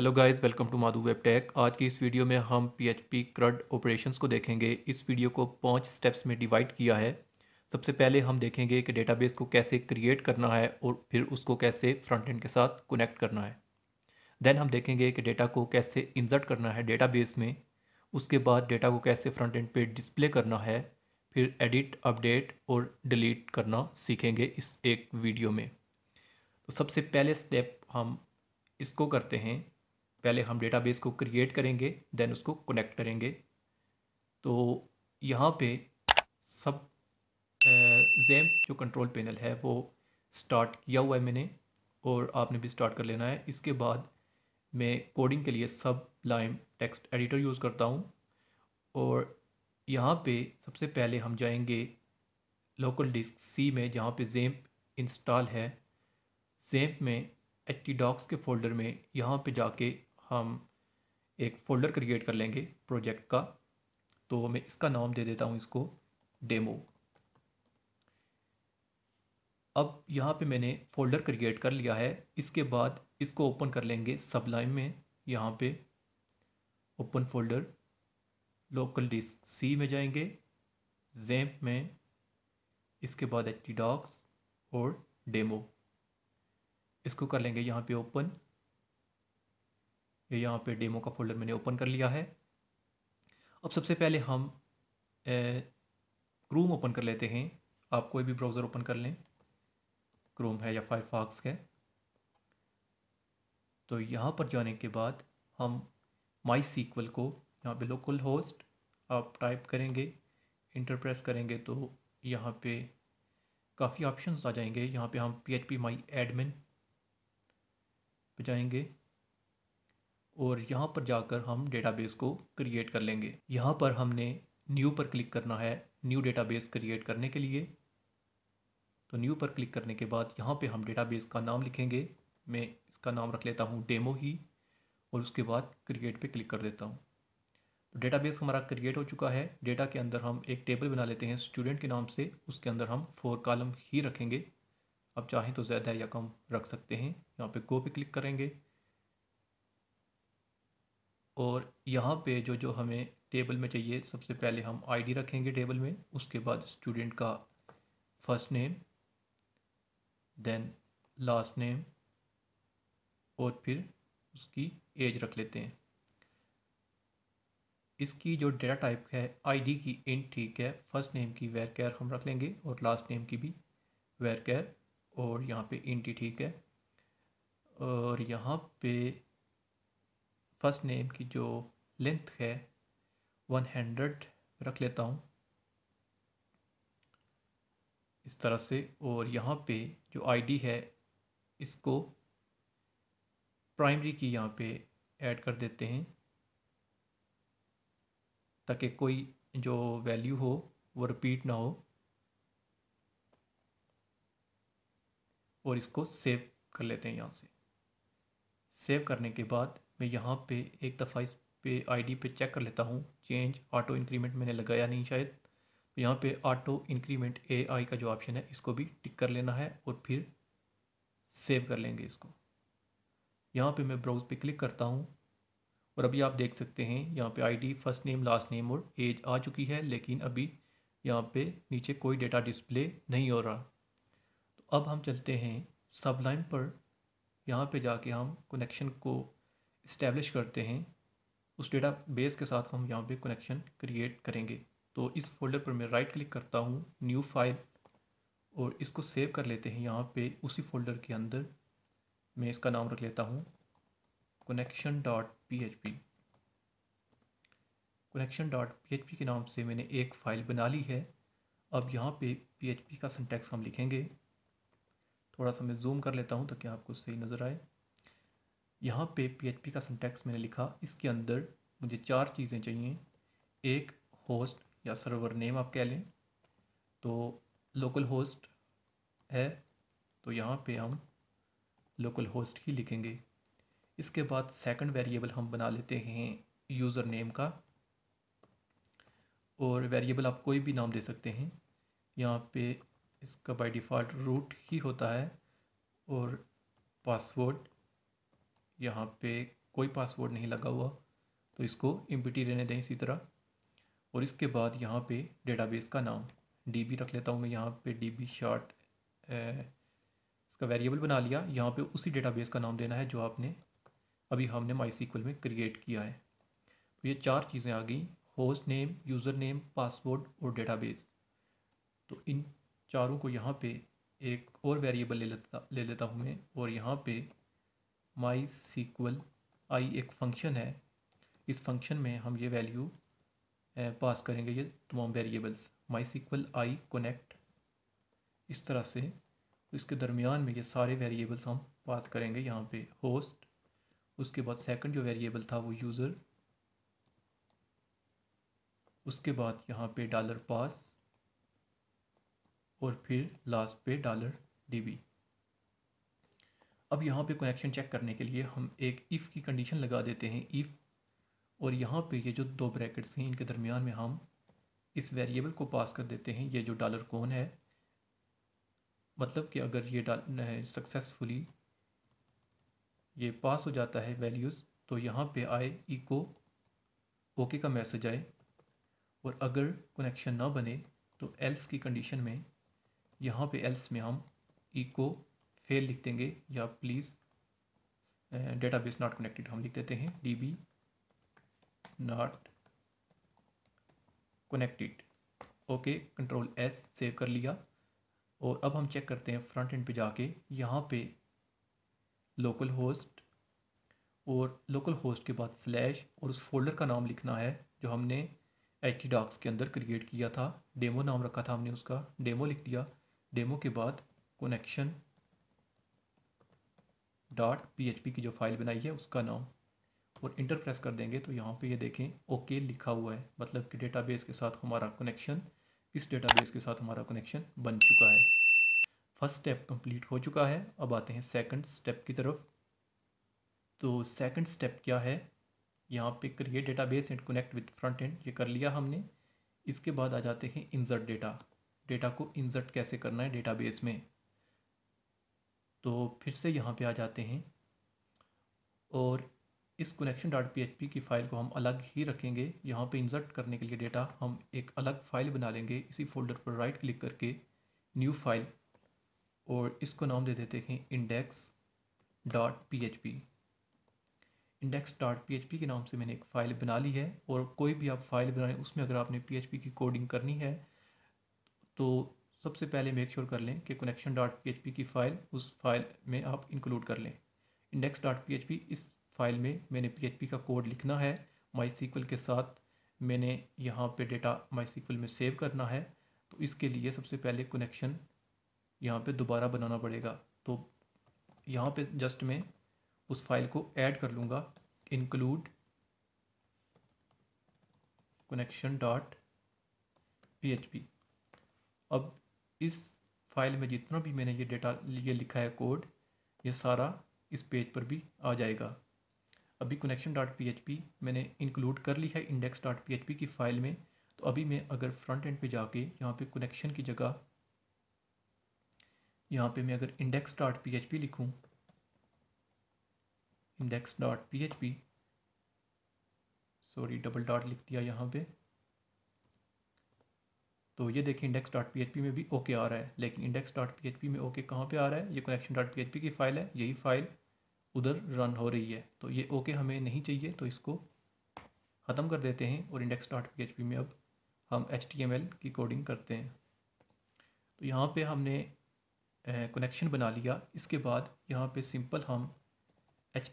hello guys welcome to Madhu web tech आज की इस वीडियो में हम पीएचपी क्रड ऑपरेशंस को देखेंगे इस वीडियो को पांच स्टेप्स में डिवाइड किया है सबसे पहले हम देखेंगे कि डेटाबेस को कैसे क्रिएट करना है और फिर उसको कैसे फ्रंट एंड के साथ कनेक्ट करना है देन हम देखेंगे कि डेटा को कैसे इंसर्ट करना है डेटा में उसके बाद डेटा को कैसे फ्रंट एंड पे डिस्प्ले करना है फिर एडिट अपडेट और डिलीट करना सीखेंगे इस एक वीडियो में तो सबसे पहले स्टेप हम इसको करते हैं पहले हम डेटाबेस को क्रिएट करेंगे देन उसको कनेक्ट करेंगे तो यहाँ पे सब जैम जो कंट्रोल पैनल है वो स्टार्ट किया हुआ है मैंने और आपने भी स्टार्ट कर लेना है इसके बाद मैं कोडिंग के लिए सब लाइम टेक्स्ट एडिटर यूज़ करता हूँ और यहाँ पे सबसे पहले हम जाएंगे लोकल डिस्क सी में जहाँ पे जैम्प इंस्टॉल है जैम्प में एच के फोल्डर में यहाँ पे जाके हम एक फ़ोल्डर क्रिएट कर लेंगे प्रोजेक्ट का तो मैं इसका नाम दे देता हूँ इसको डेमो अब यहाँ पे मैंने फ़ोल्डर क्रिएट कर लिया है इसके बाद इसको ओपन कर लेंगे लाइन में यहाँ पे open folder local disk C में जाएंगे जैम्प में इसके बाद एच डॉक्स और डेमो इसको कर लेंगे यहाँ पे ओपन ये यहाँ पे डेमो का फोल्डर मैंने ओपन कर लिया है अब सबसे पहले हम क्रोम ओपन कर लेते हैं आप कोई भी ब्राउज़र ओपन कर लें क्रोम है या फाक्स है तो यहाँ पर जाने के बाद हम माई सीक्वल को यहाँ पे लोकल होस्ट आप टाइप करेंगे इंटरप्रेस करेंगे तो यहाँ पे काफ़ी ऑप्शंस आ जाएंगे यहाँ पे हम P H P my admin पर जाएंगे और यहाँ पर जाकर हम डेटाबेस को क्रिएट कर लेंगे यहाँ पर हमने न्यू पर क्लिक करना है न्यू डेटाबेस क्रिएट करने के लिए तो न्यू पर क्लिक करने के बाद यहाँ पे हम डेटाबेस का नाम लिखेंगे मैं इसका नाम रख लेता हूँ डेमो ही और उसके बाद क्रिएट पे क्लिक कर देता हूँ तो डेटाबेस हमारा क्रिएट हो चुका है डेटा के अंदर हम एक टेबल बना लेते हैं स्टूडेंट के नाम से उसके अंदर हम फोर कॉलम ही रखेंगे आप चाहें तो ज़्यादा या कम रख सकते हैं यहाँ पर गो पे क्लिक करेंगे और यहाँ पे जो जो हमें टेबल में चाहिए सबसे पहले हम आईडी रखेंगे टेबल में उसके बाद स्टूडेंट का first name then last name और फिर उसकी एज रख लेते हैं इसकी जो डेटा टाइप है आईडी की इंट ठीक है फर्स्ट नेम की वेर केयर हम रख लेंगे और लास्ट नेम की भी वेर केयर और यहाँ पे इंट ही ठीक है और यहाँ पे फर्स्ट नेम की जो लेंथ है वन हंड्रेड रख लेता हूँ इस तरह से और यहाँ पे जो आईडी है इसको प्राइमरी की यहाँ पे ऐड कर देते हैं ताकि कोई जो वैल्यू हो वो रिपीट ना हो और इसको सेव कर लेते हैं यहाँ से सेव करने के बाद मैं यहाँ पे एक दफ़ा इस पे आईडी पे चेक कर लेता हूँ चेंज ऑटो इंक्रीमेंट मैंने लगाया नहीं शायद तो यहाँ पे ऑटो इंक्रीमेंट ए आई का जो ऑप्शन है इसको भी टिक कर लेना है और फिर सेव कर लेंगे इसको यहाँ पे मैं ब्राउज़ पे क्लिक करता हूँ और अभी आप देख सकते हैं यहाँ पे ID first name last name और एज आ चुकी है लेकिन अभी यहाँ पर नीचे कोई डेटा डिस्प्ले नहीं हो रहा तो अब हम चलते हैं सबलाइन पर यहाँ पे जाके हम कनेक्शन को इस्टेब्लिश करते हैं उस डेटा बेस के साथ हम यहाँ पे कनेक्शन क्रिएट करेंगे तो इस फोल्डर पर मैं राइट क्लिक करता हूँ न्यू फाइल और इसको सेव कर लेते हैं यहाँ पे उसी फोल्डर के अंदर मैं इसका नाम रख लेता हूँ connection dot P H P connection dot P H P के नाम से मैंने एक फ़ाइल बना ली है अब यहाँ पे पी एच पी का सिंटेक्स हम लिखेंगे थोड़ा सा मैं जूम कर लेता हूँ ताकि आपको सही नज़र आए यहाँ पे पी का सिंटेक्स मैंने लिखा इसके अंदर मुझे चार चीज़ें चाहिए एक होस्ट या सर्वर नेम आप कह लें तो लोकल होस्ट है तो यहाँ पे हम लोकल होस्ट ही लिखेंगे इसके बाद सेकंड वेरिएबल हम बना लेते हैं यूज़र नेम का और वेरिएबल आप कोई भी नाम दे सकते हैं यहाँ पे इसका बाय डिफ़ॉल्ट रूट ही होता है और पासवर्ड यहाँ पे कोई पासवर्ड नहीं लगा हुआ तो इसको एम रहने दें इसी तरह और इसके बाद यहाँ पे डेटाबेस का नाम डी रख लेता हूँ मैं यहाँ पे डी बी शार्ट इसका वेरिएबल बना लिया यहाँ पे उसी डेटाबेस का नाम देना है जो आपने अभी हमने माई में क्रिएट किया है तो ये चार चीज़ें आ गई host name user name password और डेटा तो इन चारों को यहाँ पर एक और वेरिएबल ले लेता ले लेता हूँ मैं और यहाँ पे माई सीक्वल आई एक फंक्शन है इस फंक्शन में हम ये वैल्यू पास eh, करेंगे ये तमाम variables MySQL i connect इस तरह से इसके दरमियान में ये सारे वेरिएबल्स हम पास करेंगे यहाँ पे होस्ट उसके बाद सेकंड जो वेरिएबल था वो यूज़र उसके बाद यहाँ पे डॉलर पास और फिर लास्ट पे डॉलर डीबी अब यहाँ पे कनेक्शन चेक करने के लिए हम एक इफ़ की कंडीशन लगा देते हैं इफ़ और यहाँ पे ये जो दो ब्रैकेट्स हैं इनके दरमियान में हम इस वेरिएबल को पास कर देते हैं ये जो डॉलर कौन है मतलब कि अगर ये सक्सेसफुली ये पास हो जाता है वैल्यूज़ तो यहाँ पे आए इको ओके का मैसेज आए और अगर कनेक्शन ना बने तो एल्स की कंडीशन में यहाँ पे एल्स में हम इको फेल लिख देंगे या please database not connected हम लिख देते हैं D B not connected okay control S save कर लिया और अब हम चेक करते हैं फ्रंट एंड पे जाके यहाँ पे लोकल होस्ट और लोकल होस्ट के बाद स्लैश और उस फोल्डर का नाम लिखना है जो हमने एच डॉक्स के अंदर क्रिएट किया था डेमो नाम रखा था हमने उसका डेमो लिख दिया डेमो के बाद कनेक्शन डॉट पी की जो फाइल बनाई है उसका नाम और इंटर प्रेस कर देंगे तो यहाँ पे ये देखें ओके लिखा हुआ है मतलब कि डेटाबेस के साथ हमारा कनेक्शन इस डेटाबेस के साथ हमारा कनेक्शन बन चुका है फर्स्ट स्टेप कंप्लीट हो चुका है अब आते हैं सेकंड स्टेप की तरफ तो सेकंड स्टेप क्या है यहाँ पे करिए database and connect with front end ये कर लिया हमने इसके बाद आ जाते हैं इंजर्ट डेटा डेटा को इंजर्ट कैसे करना है डेटाबेस में तो फिर से यहाँ पे आ जाते हैं और इस कनेक्शन डॉट पी की फ़ाइल को हम अलग ही रखेंगे यहाँ पे इंसर्ट करने के लिए डेटा हम एक अलग फ़ाइल बना लेंगे इसी फोल्डर पर राइट क्लिक करके न्यू फाइल और इसको नाम दे देते हैं index dot P H P index dot P H P के नाम से मैंने एक फ़ाइल बना ली है और कोई भी आप फाइल बनाएं उसमें अगर आपने पी एच पी की कोडिंग करनी है तो सबसे पहले मेक श्योर कर लें कि कनेक्शन डॉट पी की फ़ाइल उस फाइल में आप इंक्लूड कर लें इंडेक्स डॉट पी इस फाइल में मैंने पी का कोड लिखना है माई सीक्वल के साथ मैंने यहाँ पे डेटा माई सीक्वल में सेव करना है तो इसके लिए सबसे पहले कनेक्शन यहाँ पे दोबारा बनाना पड़ेगा तो यहाँ पे जस्ट मैं उस फाइल को ऐड कर लूँगा इंक्लूड कनेक्शन डॉट पी अब इस फाइल में जितना भी मैंने ये डेटा ये लिखा है कोड ये सारा इस पेज पर भी आ जाएगा अभी connection dot P H P मैंने इंक्लूड कर ली है index dot P H P की फ़ाइल में तो अभी मैं अगर फ्रंट एंड पे जाके यहाँ पे कनेक्शन की जगह यहाँ पे मैं अगर index dot P H P लिखूँ index dot P H P sorry double dot लिख दिया यहाँ पे तो ये देखिए इंडेक्स डॉट पी में भी ओके आ रहा है लेकिन इंडेक्स डॉट पी में ओके कहाँ पे आ रहा है ये कनेक्शन डॉट पी की फ़ाइल है यही फ़ाइल उधर रन हो रही है तो ये ओके हमें नहीं चाहिए तो इसको ख़त्म कर देते हैं और इंडेक्स डॉट पी में अब हम एच की कोडिंग करते हैं तो यहाँ पर हमने कनेक्शन बना लिया इसके बाद यहाँ पर सिंपल हम एच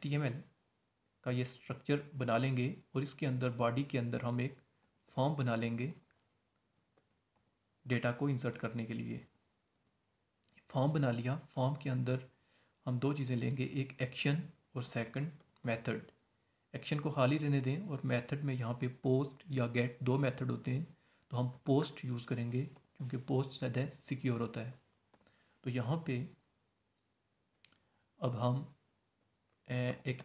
का ये स्ट्रक्चर बना लेंगे और इसके अंदर बॉडी के अंदर हम एक फॉर्म बना लेंगे डेटा को इंसर्ट करने के लिए फॉर्म बना लिया फॉर्म के अंदर हम दो चीज़ें लेंगे एक एक्शन और सेकंड मेथड एक्शन को खाली रहने दें और मेथड में यहाँ पे पोस्ट या गेट दो मेथड होते हैं तो हम पोस्ट यूज़ करेंगे क्योंकि पोस्ट ज़्यादा सिक्योर होता है तो यहाँ पे अब हम एक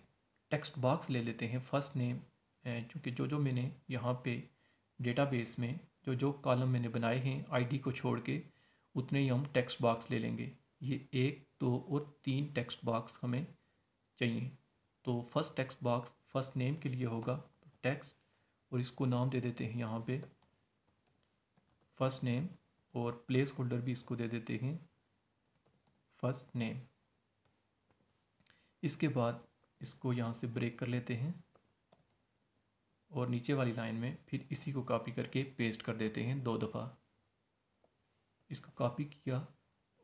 टेक्स्ट बॉक्स ले लेते हैं फर्स्ट नेम चूँकि जो जो मैंने यहाँ पे डेटाबेस में जो जो कॉलम मैंने बनाए हैं आईडी को छोड़ के उतने ही हम टेक्स्ट बॉक्स ले लेंगे ये एक दो और तीन टेक्स्ट बॉक्स हमें चाहिए तो first text box first name के लिए होगा टैक्स और इसको नाम दे देते हैं यहाँ पे फर्स्ट नेम और प्लेस होल्डर भी इसको दे देते हैं फर्स्ट नेम इसके बाद इसको यहाँ से ब्रेक कर लेते हैं और नीचे वाली लाइन में फिर इसी को कॉपी करके पेस्ट कर देते हैं दो दफ़ा इसको कॉपी किया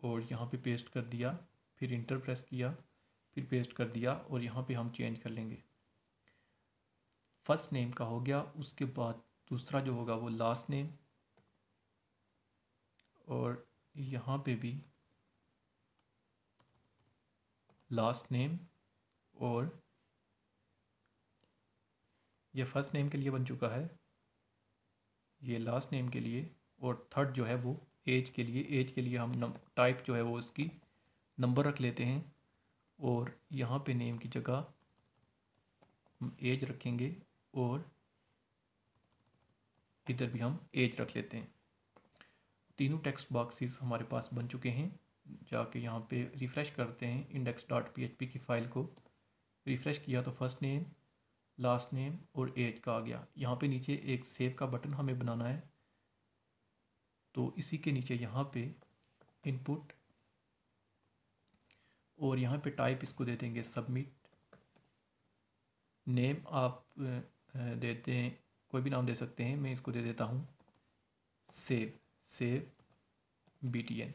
और यहाँ पे पेस्ट कर दिया फिर इंटर प्रेस किया फिर पेस्ट कर दिया और यहाँ पे हम चेंज कर लेंगे फर्स्ट नेम का हो गया उसके बाद दूसरा जो होगा वो लास्ट नेम और यहाँ पे भी लास्ट नेम और ये फर्स्ट नेम के लिए बन चुका है ये लास्ट नेम के लिए और थर्ड जो है वो एज के लिए एज के लिए हम टाइप जो है वो उसकी नंबर रख लेते हैं और यहाँ पे नेम की जगह हम एज रखेंगे और इधर भी हम एज रख लेते हैं तीनों टेक्स्ट बॉक्सेस हमारे पास बन चुके हैं जाके यहाँ पे रिफ़्रेश करते हैं इंडेक्स डॉट पी की फ़ाइल को रिफ़्रेश किया तो फर्स्ट नेम लास्ट नेम और एज का आ गया यहाँ पे नीचे एक सेव का बटन हमें बनाना है तो इसी के नीचे यहाँ पे इनपुट और यहाँ पे टाइप इसको दे देंगे सबमिट नेम आप देते हैं कोई भी नाम दे सकते हैं मैं इसको दे देता हूँ save save B T N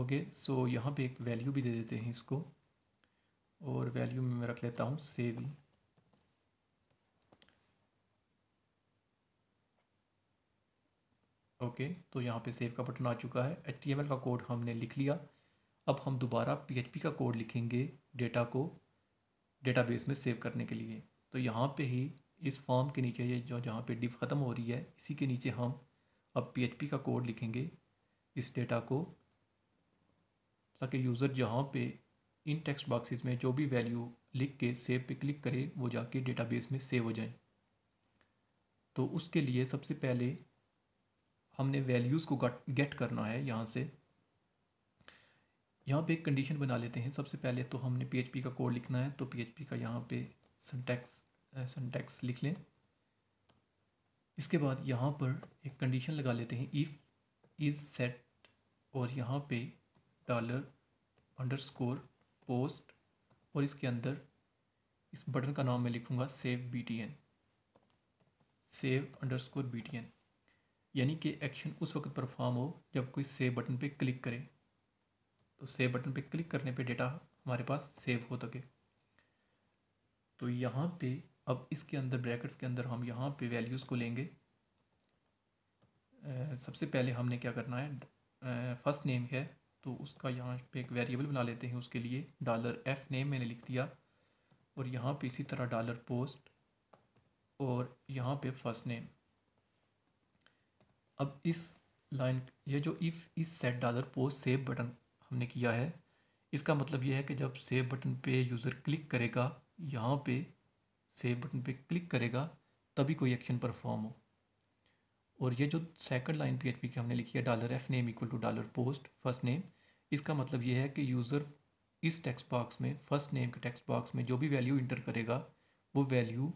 okay so यहाँ पे एक वैल्यू भी दे देते हैं इसको और वैल्यू में मैं रख लेता हूँ सेव ही ओके तो यहाँ पे सेव का बटन आ चुका है एच का कोड हमने लिख लिया अब हम दोबारा पी का कोड लिखेंगे डेटा को डेटा में सेव करने के लिए तो यहाँ पे ही इस फॉर्म के नीचे ये जो जहाँ पे डिप ख़त्म हो रही है इसी के नीचे हम अब पी का कोड लिखेंगे इस डेटा को ताकि यूज़र जहाँ पे इन टेक्स्ट बॉक्सेस में जो भी वैल्यू लिख के सेव पे क्लिक करे वो जाके डेटाबेस में सेव हो जाए तो उसके लिए सबसे पहले हमने वैल्यूज़ को गेट करना है यहाँ से यहाँ पे एक कंडीशन बना लेते हैं सबसे पहले तो हमने पी का कोड लिखना है तो पी का यहाँ पे संटैक्स संटैक्स लिख लें इसके बाद यहाँ पर एक कंडीशन लगा लेते हैं इफ़ इज़ सेट और यहाँ पे डॉलर अंडर स्कोर पोस्ट और इसके अंदर इस बटन का नाम मैं लिखूँगा save B T N save underscore B T N यानी कि एक्शन उस वक्त परफॉर्म हो जब कोई सेव बटन पे क्लिक करे तो सेव बटन पे क्लिक करने पे डेटा हमारे पास सेव हो सके तो यहाँ पे अब इसके अंदर ब्रैकेट्स के अंदर हम यहाँ पे वैल्यूज़ को लेंगे सबसे पहले हमने क्या करना है फर्स्ट नेम है तो उसका यहाँ पे एक वेरिएबल बना लेते हैं उसके लिए डॉलर एफ नेम मैंने लिख दिया और यहाँ पे इसी तरह डॉलर पोस्ट और यहाँ पे फर्स्ट नेम अब इस लाइन ये जो if isset dollar post save button हमने किया है इसका मतलब ये है कि जब सेव बटन पे यूज़र क्लिक करेगा यहाँ पे सेव बटन पे क्लिक करेगा तभी कोई एक्शन परफॉर्म हो और ये जो second line P H P की हमने लिखी है dollar F name equal to dollar post first name इसका मतलब ये है कि यूज़र इस टेक्स्ट बॉक्स में फर्स्ट नेम के टेक्स्ट बॉक्स में जो भी वैल्यू इंटर करेगा वो वैल्यू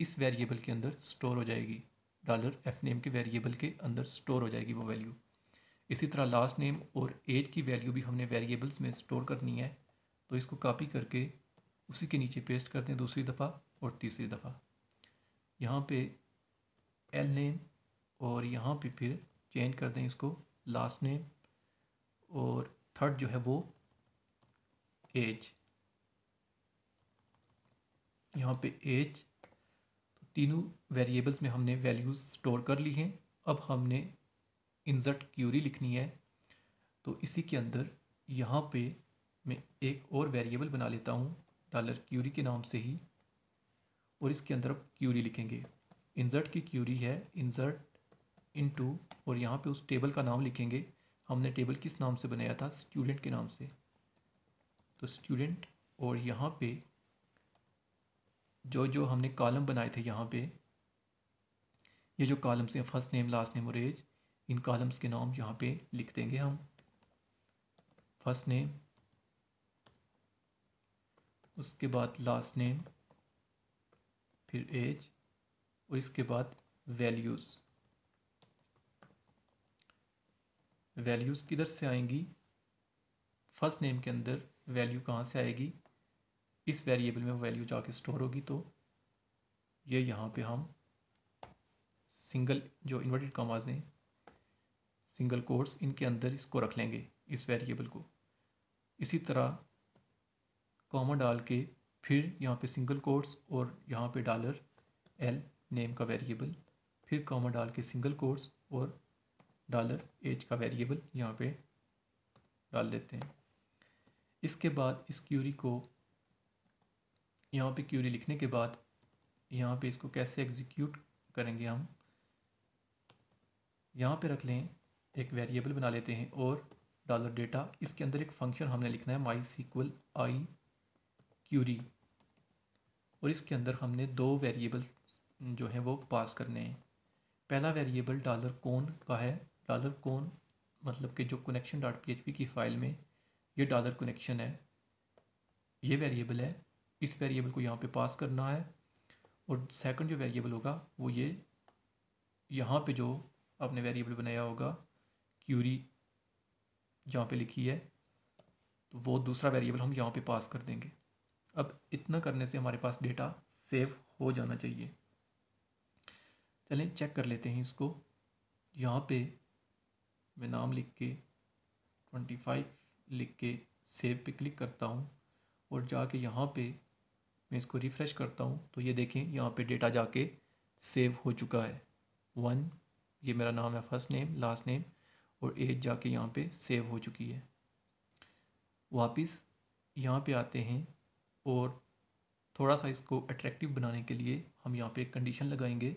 इस वेरिएबल के अंदर स्टोर हो जाएगी डॉलर एफ नेम के वेरिएबल के अंदर स्टोर हो जाएगी वो वैल्यू इसी तरह लास्ट नेम और एज की वैल्यू भी हमने वेरिएबल्स में स्टोर करनी है तो इसको कॉपी करके उसी के नीचे पेस्ट कर दें दूसरी दफ़ा और तीसरी दफ़ा यहाँ पे एल नेम और यहाँ पे फिर चेंज कर दें इसको लास्ट नेम और थर्ड जो है वो एज यहाँ पे एज तीनों वेरिएबल्स में हमने वैल्यूज़ स्टोर कर ली हैं अब हमने इंजर्ट क्यूरी लिखनी है तो इसी के अंदर यहाँ पे मैं एक और वेरिएबल बना लेता हूँ डॉलर क्यूरी के नाम से ही और इसके अंदर अब क्यूरी लिखेंगे इंजर्ट की क्यूरी है इन इनटू और यहाँ पे उस टेबल का नाम लिखेंगे हमने टेबल किस नाम से बनाया था स्टूडेंट के नाम से तो स्टूडेंट और यहाँ पे जो जो हमने कॉलम बनाए थे यहाँ पे ये जो कॉलम्स हैं फर्स्ट नेम लास्ट नेम और एज इन कॉलम्स के नाम यहाँ पे लिख देंगे हम फर्स्ट नेम उसके बाद लास्ट नेम फिर एज और इसके बाद वैल्यूज़ वैल्यूज़ किधर से आएंगी फर्स्ट नेम के अंदर वैल्यू कहाँ से आएगी इस वेरिएबल में वैल्यू जाके स्टोर होगी तो ये यहाँ पे हम सिंगल जो इन्वर्टेड कॉमाज हैं सिंगल कोर्स इनके अंदर इसको रख लेंगे इस वेरिएबल को इसी तरह कॉमा डाल के फिर यहाँ पे सिंगल कोर्स और यहाँ पे डॉलर एल नेम का वेरिएबल फिर कॉमा डाल के सिंगल कोर्स और डॉलर एज का वेरिएबल यहाँ पे डाल देते हैं इसके बाद इस क्यूरी को यहाँ पे क्यूरी लिखने के बाद यहाँ पे इसको कैसे एग्जीक्यूट करेंगे हम यहाँ पे रख लें एक वेरिएबल बना लेते हैं और डॉलर डेटा इसके अंदर एक फंक्शन हमने लिखना है माई सीक्वल आई क्यूरी और इसके अंदर हमने दो वेरिएबल जो हैं वो पास करने हैं पहला वेरिएबल डॉलर कौन का है डॉलर कौन मतलब कि जो कनेक्शन डॉट पी की फ़ाइल में ये डॉलर कनेक्शन है ये वेरिएबल है इस वेरिएबल को यहाँ पे पास करना है और सेकंड जो वेरिएबल होगा वो ये यहाँ पे जो आपने वेरिएबल बनाया होगा क्यूरी जहाँ पे लिखी है तो वो दूसरा वेरिएबल हम यहाँ पे पास कर देंगे अब इतना करने से हमारे पास डेटा सेव हो जाना चाहिए चलें चेक कर लेते हैं इसको यहाँ पे मैं नाम लिख के ट्वेंटी फाइव लिख के सेव पे क्लिक करता हूँ और जाके यहाँ पे मैं इसको रिफ़्रेश करता हूँ तो ये देखें यहाँ पे डेटा जाके सेव हो चुका है वन ये मेरा नाम है फर्स्ट नेम लास्ट नेम और एज जाके यहाँ पे सेव हो चुकी है वापस यहाँ पे आते हैं और थोड़ा सा इसको अट्रैक्टिव बनाने के लिए हम यहाँ पे एक कंडीशन लगाएंगे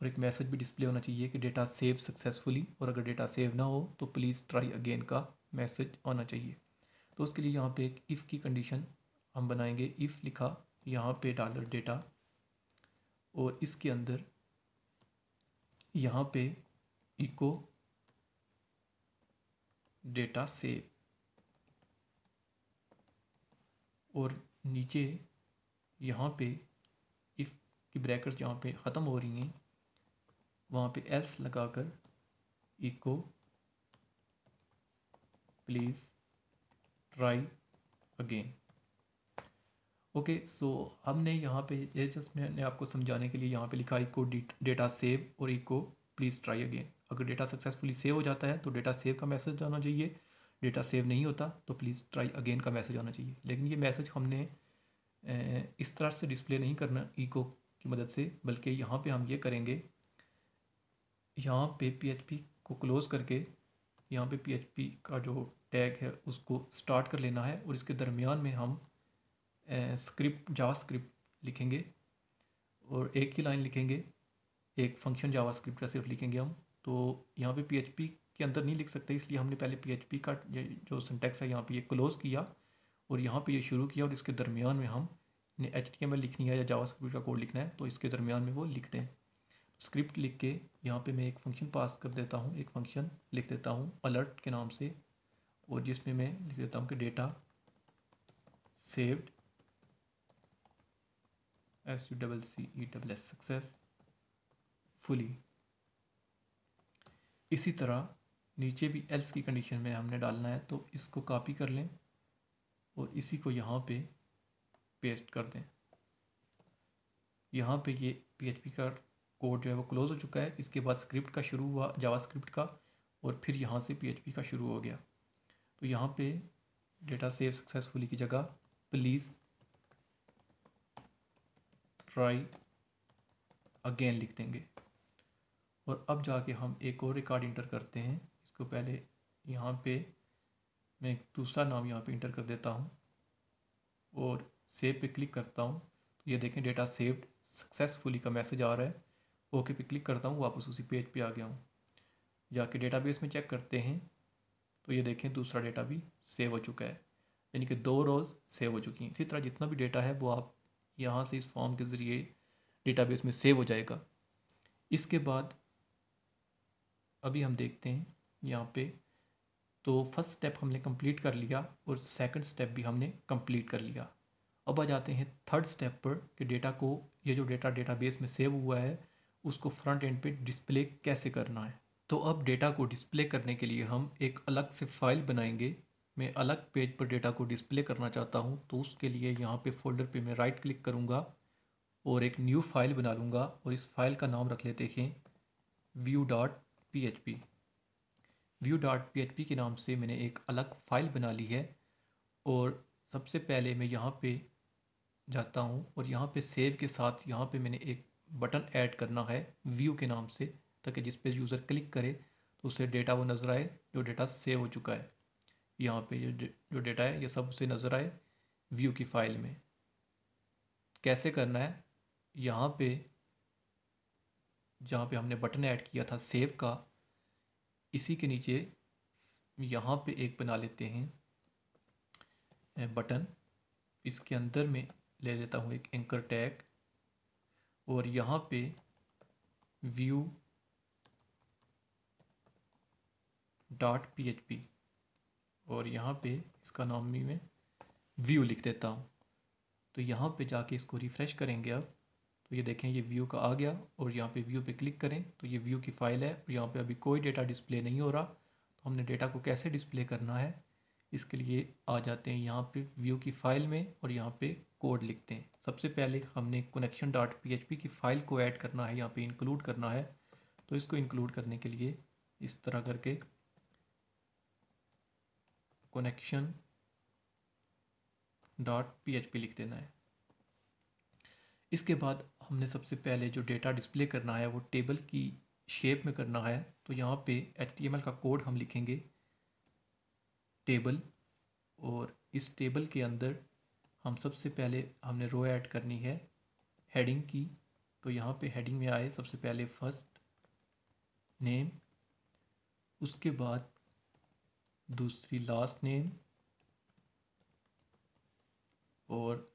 और एक मैसेज भी डिस्प्ले होना चाहिए कि डेटा सेव सक्सेसफुली और अगर डेटा सेव ना हो तो प्लीज़ ट्राई अगेन का मैसेज आना चाहिए तो उसके लिए यहाँ पे एक इफ़ की कंडीशन हम बनाएंगे इफ़ लिखा यहाँ पे डॉलर डेटा और इसके अंदर यहाँ पे इको डेटा सेव और नीचे यहाँ पे इफ़ की ब्रैकेट्स जहाँ पे ख़त्म हो रही हैं वहाँ पे एल्स लगाकर echo please try again okay so हमने यहाँ पे ये जस्ट मैंने आपको समझाने के लिए यहाँ पे लिखा इको डेटा सेव और इको प्लीज़ ट्राई अगेन अगर डेटा सक्सेसफुली सेव हो जाता है तो डेटा सेव का मैसेज आना चाहिए डेटा सेव नहीं होता तो प्लीज़ ट्राई अगेन का मैसेज आना चाहिए लेकिन ये मैसेज हमने इस तरह से डिस्प्ले नहीं करना इको की मदद से बल्कि यहाँ पे हम ये करेंगे यहाँ पे पी को क्लोज़ करके यहाँ पे पी का जो टैग है उसको स्टार्ट कर लेना है और इसके दरमियान में हम स्क्रिप्ट जावा स्क्रिप्ट लिखेंगे और एक ही लाइन लिखेंगे एक फंक्शन जावा स्क्रिप्ट का सिर्फ लिखेंगे हम तो यहाँ पे पी के अंदर नहीं लिख सकते इसलिए हमने पहले पी का जो सिंटेक्स है यहाँ पे ये क्लोज़ किया और यहाँ पे ये शुरू किया और इसके दरमियान में हम ने एच टी एम एल लिखनी है या जावा स्क्रिप्ट का कोड लिखना है तो इसके दरमियान में वो लिख दें स्क्रिप्ट लिख के यहाँ पे मैं एक फंक्शन पास कर देता हूँ एक फंक्शन लिख देता हूँ अलर्ट के नाम से और जिसमें मैं लिख देता हूँ कि data saved S U double C E double S successfully इसी तरह नीचे भी एल्स की कंडीशन में हमने डालना है तो इसको कॉपी कर लें और इसी को यहाँ पे पेस्ट कर दें यहाँ पे ये पी का कोड जो है वो क्लोज़ हो चुका है इसके बाद स्क्रिप्ट का शुरू हुआ जावा स्क्रिप्ट का और फिर यहाँ से पी का शुरू हो गया तो यहाँ पे डेटा सेव सक्सेसफुली की जगह प्लीज़ ट्राई अगेन लिख देंगे और अब जाके हम एक और रिकॉर्ड इंटर करते हैं इसको पहले यहाँ पे मैं दूसरा नाम यहाँ पे इंटर कर देता हूँ और सेव पे क्लिक करता हूँ तो ये देखें डेटा सेव्ड सक्सेसफुली का मैसेज आ रहा है ओके पे क्लिक करता हूँ वापस उसी पेज पे आ गया हूँ जाके डेटाबेस में चेक करते हैं तो ये देखें दूसरा डेटा भी सेव हो चुका है यानी कि दो रोज़ सेव हो चुकी हैं इसी तरह जितना भी डेटा है वो आप यहाँ से इस फॉर्म के ज़रिए डेटाबेस में सेव हो जाएगा इसके बाद अभी हम देखते हैं यहाँ पे तो फर्स्ट स्टेप हमने कंप्लीट कर लिया और सेकंड स्टेप भी हमने कंप्लीट कर लिया अब आ जाते हैं थर्ड स्टेप पर कि डेटा को ये जो डेटा डेटाबेस में सेव हुआ है उसको फ्रंट एंड पे डिस्प्ले कैसे करना है तो अब डेटा को डिस्प्ले करने के लिए हम एक अलग से फाइल बनाएंगे मैं अलग पेज पर डेटा को डिस्प्ले करना चाहता हूँ तो उसके लिए यहाँ पे फोल्डर पे मैं राइट क्लिक करूँगा और एक न्यू फाइल बना लूँगा और इस फाइल का नाम रख लेते हैं view dot P H P view dot P H P के नाम से मैंने एक अलग फ़ाइल बना ली है और सबसे पहले मैं यहाँ पे जाता हूँ और यहाँ पे सेव के साथ यहाँ पे मैंने एक बटन ऐड करना है व्यू के नाम से ताकि जिस पे यूज़र क्लिक करे तो उसे डेटा वो नज़र आए जो डेटा सेव हो चुका है यहाँ पे ये जो डेटा है ये सब उसे नज़र आए व्यू की फाइल में कैसे करना है यहाँ पे जहाँ पे हमने बटन ऐड किया था सेव का इसी के नीचे यहाँ पे एक बना लेते हैं बटन इसके अंदर में ले लेता हूँ एक एंकर टैग और यहाँ पे view dot P H P और यहाँ पे इसका नाम भी मैं व्यू लिख देता हूँ तो यहाँ पे जाके इसको रिफ़्रेश करेंगे अब तो ये देखें ये व्यू का आ गया और यहाँ पे व्यू पे क्लिक करें तो ये व्यू की फ़ाइल है और यहाँ पे अभी कोई डेटा डिस्प्ले नहीं हो रहा तो हमने डेटा को कैसे डिस्प्ले करना है इसके लिए आ जाते हैं यहाँ पे व्यू की फ़ाइल में और यहाँ पे कोड लिखते हैं सबसे पहले हमने कनेक्शन डॉट पी की फ़ाइल को ऐड करना है यहाँ पे इंक्लूड करना है तो इसको इंक्लूड करने के लिए इस तरह करके कनेक्शन डॉट पी लिख देना है इसके बाद हमने सबसे पहले जो डेटा डिस्प्ले करना है वो टेबल की शेप में करना है तो यहाँ पे एच का कोड हम लिखेंगे टेबल और इस टेबल के अंदर हम सबसे पहले हमने रो ऐड करनी है हेडिंग की तो यहाँ पे हेडिंग में आए सबसे पहले फर्स्ट नेम उसके बाद दूसरी लास्ट नेम और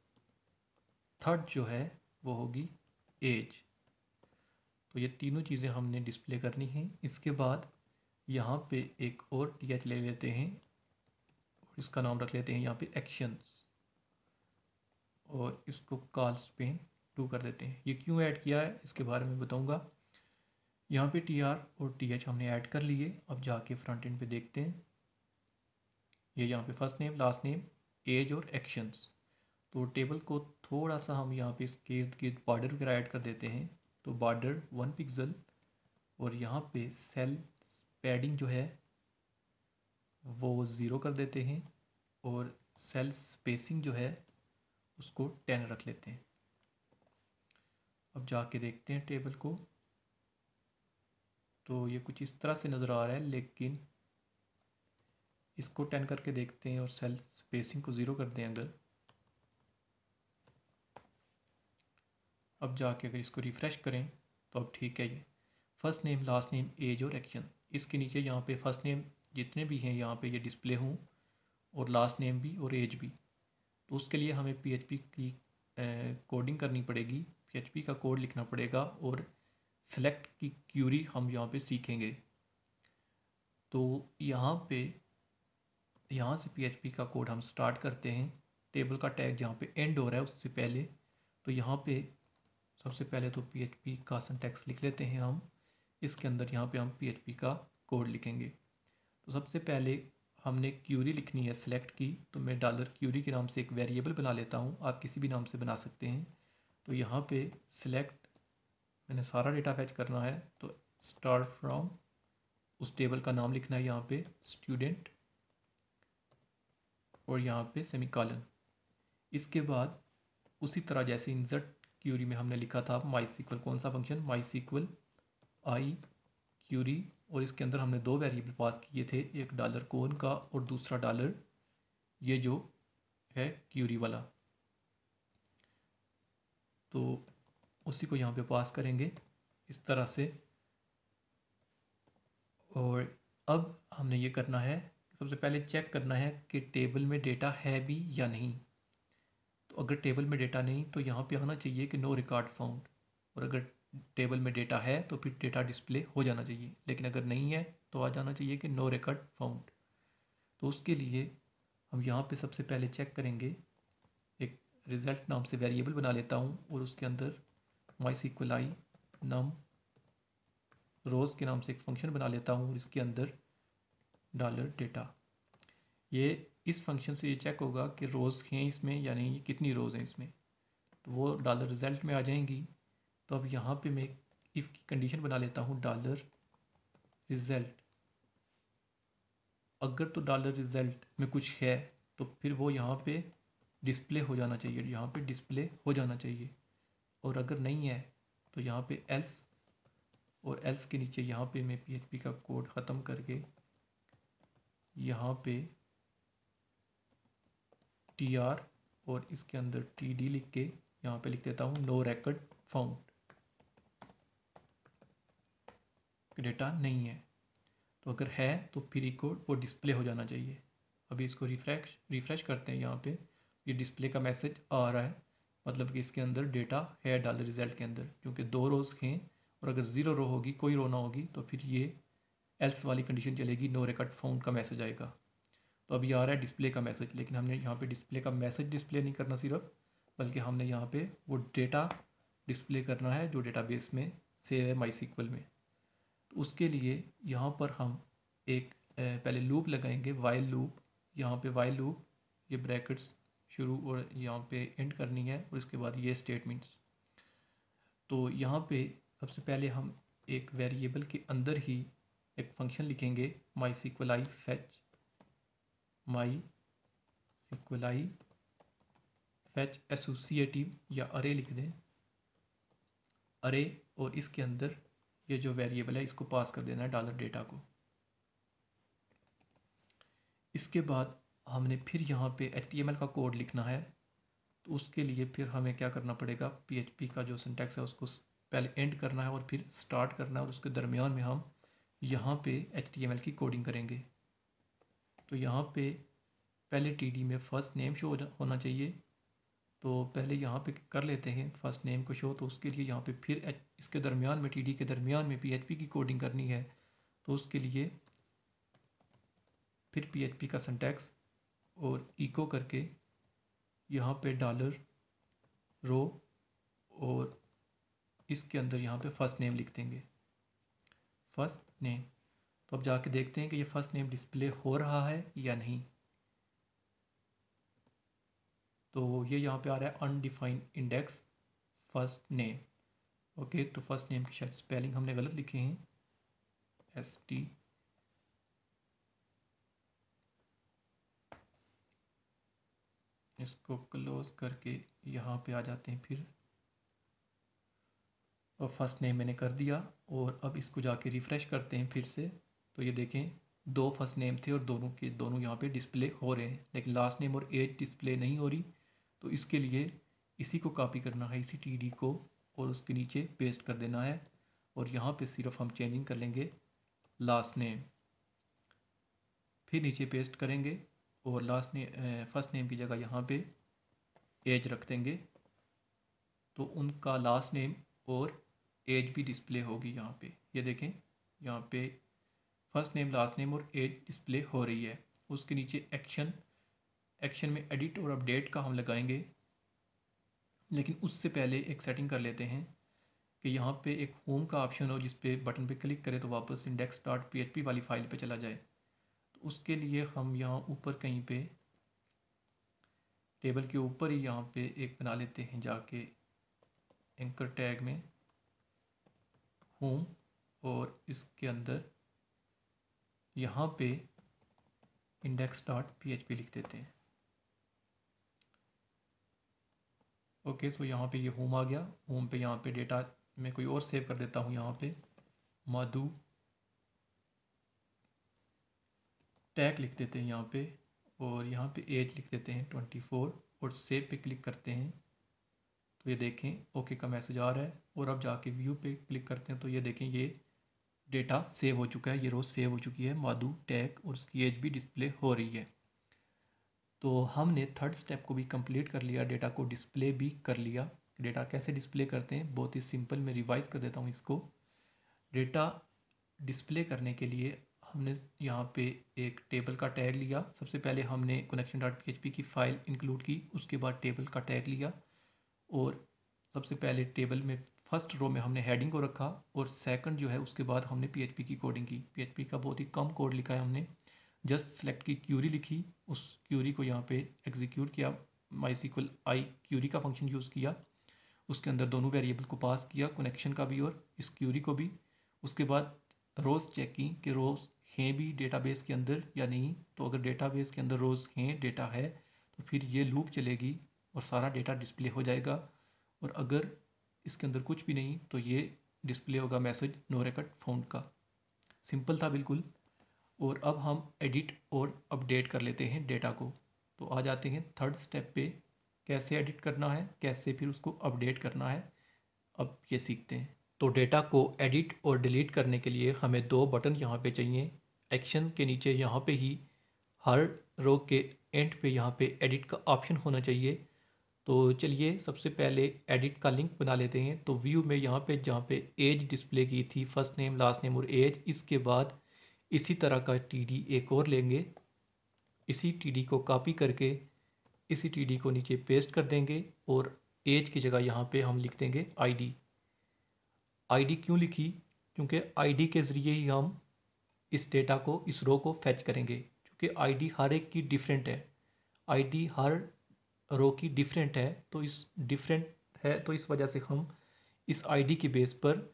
थर्ड जो है वो होगी एज तो ये तीनों चीज़ें हमने डिस्प्ले करनी हैं इसके बाद यहाँ पे एक और टी एच ले लेते हैं और इसका नाम रख लेते हैं यहाँ पे एक्शंस और इसको कॉल स्पेन टू कर देते हैं ये क्यों ऐड किया है इसके बारे में बताऊँगा यहाँ पे टी आर और टी एच हमने ऐड कर लिए अब जाके फ्रंट एंड पे देखते हैं ये यहाँ पे first name last name age और एक्शंस तो टेबल को थोड़ा सा हम यहाँ पे इसके इर्द गिर्द बॉर्डर वगैरह ऐड कर देते हैं तो बॉर्डर वन पिक्सल और यहाँ पे सेल पैडिंग जो है वो ज़ीरो कर देते हैं और सेल स्पेसिंग जो है उसको टेन रख लेते हैं अब जाके देखते हैं टेबल को तो ये कुछ इस तरह से नज़र आ रहा है लेकिन इसको टेन करके देखते हैं और सेल स्पेसिंग को ज़ीरो कर दें अगर अब जाके अगर इसको रिफ़्रेश करें तो अब ठीक है ये first name last name age और एक्शन इसके नीचे यहाँ पे फर्स्ट नेम जितने भी हैं यहाँ पे ये डिस्प्ले हों और लास्ट नेम भी और एज भी तो उसके लिए हमें पीएचपी की कोडिंग करनी पड़ेगी पीएचपी का कोड लिखना पड़ेगा और सेलेक्ट की क्यूरी हम यहाँ पे सीखेंगे तो यहाँ पे यहाँ से पी का कोड हम स्टार्ट करते हैं टेबल का टैग जहाँ पे एंड हो रहा है उससे पहले तो यहाँ पे सबसे पहले तो पी का सेंटेक्स लिख लेते हैं हम इसके अंदर यहाँ पे हम पी का कोड लिखेंगे तो सबसे पहले हमने क्यूरी लिखनी है सेलेक्ट की तो मैं डॉलर क्यूरी के नाम से एक वेरिएबल बना लेता हूँ आप किसी भी नाम से बना सकते हैं तो यहाँ पर सिलेक्ट मैंने सारा डेटा फैच करना है तो स्टार्ट फ्राम उस टेबल का नाम लिखना है यहाँ पर स्टूडेंट और यहाँ पे कॉलन इसके बाद उसी तरह जैसे इंजर्ट क्यूरी में हमने लिखा था माई सीक्वल कौन सा function MySQL I query और इसके अंदर हमने दो वेरिएबल पास किए थे एक डॉलर कौन का और दूसरा डॉलर ये जो है क्यूरी वाला तो उसी को यहाँ पे पास करेंगे इस तरह से और अब हमने ये करना है सबसे पहले चेक करना है कि टेबल में डेटा है भी या नहीं तो अगर टेबल में डेटा नहीं तो यहाँ पे आना चाहिए कि नो रिकॉर्ड फाउंड और अगर टेबल में डेटा है तो फिर डेटा डिस्प्ले हो जाना चाहिए लेकिन अगर नहीं है तो आ जाना चाहिए कि नो रिकॉर्ड फाउंड तो उसके लिए हम यहाँ पे सबसे पहले चेक करेंगे एक रिज़ल्ट नाम से वेरिएबल बना लेता हूँ और उसके अंदर माई सीक्वलाई नम रोज़ के नाम से एक फंक्शन बना लेता हूँ और इसके अंदर डॉलर डेटा ये इस फंक्शन से ये चेक होगा कि रोज़ हैं इसमें या नहीं कितनी रोज़ हैं इसमें तो वो डॉलर रिज़ल्ट में आ जाएंगी तो अब यहाँ पे मैं इफ़ की कंडीशन बना लेता हूँ डॉलर रिज़ल्ट अगर तो डॉलर रिज़ल्ट में कुछ है तो फिर वो यहाँ पे डिस्प्ले हो जाना चाहिए यहाँ पे डिस्प्ले हो जाना चाहिए और अगर नहीं है तो यहाँ पे एल्स और एल्स के नीचे यहाँ पे मैं पीएचपी का कोड ख़त्म करके यहाँ पे टी आर और इसके अंदर टी डी लिख के यहाँ पे लिख देता हूँ नो रेकर्ड फाउंड डेटा नहीं है तो अगर है तो फिर रिकॉर्ड वो डिस्प्ले हो जाना चाहिए अभी इसको रिफ्रेश रिफ्रेश करते हैं यहाँ पे ये डिस्प्ले का मैसेज आ रहा है मतलब कि इसके अंदर डेटा है डाल रिजल्ट के अंदर क्योंकि दो रोज़ हैं और अगर ज़ीरो रो होगी कोई रो ना होगी तो फिर ये एल्स वाली कंडीशन चलेगी नो रिकॉर्ड फाउंड का मैसेज आएगा तो अभी आ रहा है डिस्प्ले का मैसेज लेकिन हमने यहाँ पे डिस्प्ले का मैसेज डिस्प्ले नहीं करना सिर्फ बल्कि हमने यहाँ पे वो डेटा डिस्प्ले करना है जो बेस में सेव है माई सीक्वल में तो उसके लिए यहाँ पर हम एक पहले लूप लगाएंगे वाइल लूप यहाँ पे वाइल लूप ये ब्रैकेट्स शुरू और यहाँ पे एंड करनी है और इसके बाद ये स्टेटमेंट्स तो यहाँ पे सबसे पहले हम एक वेरिएबल के अंदर ही एक फंक्शन लिखेंगे MySQLi fetch MySQLi fetch associative या अरे लिख दें अरे और इसके अंदर ये जो वेरिएबल है इसको पास कर देना है डॉलर डेटा को इसके बाद हमने फिर यहाँ पे एच का कोड लिखना है तो उसके लिए फिर हमें क्या करना पड़ेगा पी का जो सिंटेक्स है उसको पहले एंड करना है और फिर स्टार्ट करना है और उसके दरमियान में हम यहाँ पे एच की कोडिंग करेंगे तो यहाँ पे पहले टी में फ़र्स्ट नेम शो होना चाहिए तो पहले यहाँ पे कर लेते हैं फर्स्ट नेम को शो तो उसके लिए यहाँ पे फिर एच इसके दरमियान में टी के दरमियान में पी की कोडिंग करनी है तो उसके लिए फिर पी का सेंटेक्स और इको करके यहाँ पे डॉलर रो और इसके अंदर यहाँ पे फर्स्ट नेम लिख देंगे फ़र्स्ट नेम तो अब जाके देखते हैं कि ये फ़र्स्ट नेम डिस्प्ले हो रहा है या नहीं तो ये यहाँ पे आ रहा है undefined index first name okay तो फर्स्ट नेम की शायद स्पेलिंग हमने गलत लिखे हैं एस टी इसको क्लोज करके यहाँ पे आ जाते हैं फिर और फर्स्ट नेम मैंने कर दिया और अब इसको जाके रिफ़्रेश करते हैं फिर से तो ये देखें दो फर्स्ट नेम थे और दोनों के दोनों यहाँ पे डिस्प्ले हो रहे हैं लेकिन लास्ट नेम और एज डिस्प्ले नहीं हो रही तो इसके लिए इसी को कॉपी करना है इसी टी को और उसके नीचे पेस्ट कर देना है और यहाँ पर सिर्फ हम चेंजिंग कर लेंगे लास्ट नेम फिर नीचे पेस्ट करेंगे और लास्ट ने फर्स्ट नेम की जगह यहाँ पे एज रख देंगे तो उनका लास्ट नेम और एज भी डिस्प्ले होगी यहाँ पे ये यह देखें यहाँ पे फर्स्ट नेम लास्ट नेम और एज डिस्प्ले हो रही है उसके नीचे एक्शन एक्शन में एडिट और अपडेट का हम लगाएंगे लेकिन उससे पहले एक सेटिंग कर लेते हैं कि यहाँ पे एक होम का ऑप्शन हो जिस पे बटन पे क्लिक करें तो वापस इंडेक्स डॉट पी वाली फ़ाइल पे चला जाए तो उसके लिए हम यहाँ ऊपर कहीं पे टेबल के ऊपर ही यहाँ पे एक बना लेते हैं जाके एंकर टैग में होम और इसके अंदर यहाँ पे index dot P H P लिख देते हैं ओके सो यहाँ पे ये यह होम आ गया होम पे यहाँ पे डेटा मैं कोई और सेव कर देता हूँ यहाँ पे मधु टैग लिख देते हैं यहाँ पे और यहाँ पे एज लिख देते हैं ट्वेंटी फोर और सेव पे क्लिक करते हैं तो ये देखें ओके का मैसेज आ रहा है और अब जाके व्यू पे क्लिक करते हैं तो ये देखें ये डेटा सेव हो चुका है ये रोज़ सेव हो चुकी है माधु टैग और उसकी एज भी डिस्प्ले हो रही है तो हमने थर्ड स्टेप को भी कंप्लीट कर लिया डेटा को डिस्प्ले भी कर लिया डेटा कैसे डिस्प्ले करते हैं बहुत ही सिंपल मैं रिवाइज कर देता हूँ इसको डेटा डिस्प्ले करने के लिए हमने यहाँ पे एक टेबल का टैग लिया सबसे पहले हमने कनेक्शन डॉट पी की फ़ाइल इंक्लूड की उसके बाद टेबल का टैग लिया और सबसे पहले टेबल में फर्स्ट रो में हमने हेडिंग को रखा और सेकंड जो है उसके बाद हमने पीएचपी की कोडिंग की पीएचपी का बहुत ही कम कोड लिखा है हमने जस्ट सेलेक्ट की क्यूरी लिखी उस क्यूरी को यहाँ पे एग्जीक्यूट किया माई सीक्वल आई क्यूरी का फंक्शन यूज़ किया उसके अंदर दोनों वेरिएबल को पास किया कनेक्शन का भी और इस क्यूरी को भी उसके बाद रोज़ चेक की कि रोज़ हैं भी डेटा के अंदर या नहीं तो अगर डेटा के अंदर रोज़ हैं डेटा है तो फिर ये लूप चलेगी और सारा डेटा डिस्प्ले हो जाएगा और अगर इसके अंदर कुछ भी नहीं तो ये डिस्प्ले होगा मैसेज नो रिकट फोन का सिंपल था बिल्कुल और अब हम एडिट और अपडेट कर लेते हैं डेटा को तो आ जाते हैं थर्ड स्टेप पे कैसे एडिट करना है कैसे फिर उसको अपडेट करना है अब ये सीखते हैं तो डेटा को एडिट और डिलीट करने के लिए हमें दो बटन यहाँ पे चाहिए एक्शन के नीचे यहाँ पे ही हर रो के एंड पे यहाँ पे एडिट का ऑप्शन होना चाहिए तो चलिए सबसे पहले एडिट का लिंक बना लेते हैं तो व्यू में यहाँ पे जहाँ पे एज डिस्प्ले की थी फर्स्ट नेम लास्ट नेम और एज इसके बाद इसी तरह का टीडी एक और लेंगे इसी टीडी को कॉपी करके इसी टीडी को नीचे पेस्ट कर देंगे और एज की जगह यहाँ पे हम लिख देंगे आईडी आईडी क्यों लिखी क्योंकि आईडी के ज़रिए ही हम इस डेटा को इस रो को फैच करेंगे क्योंकि आई हर एक की डिफरेंट है आईडी हर रो की डिफरेंट है तो इस डिफरेंट है तो इस वजह से हम इस आईडी के बेस पर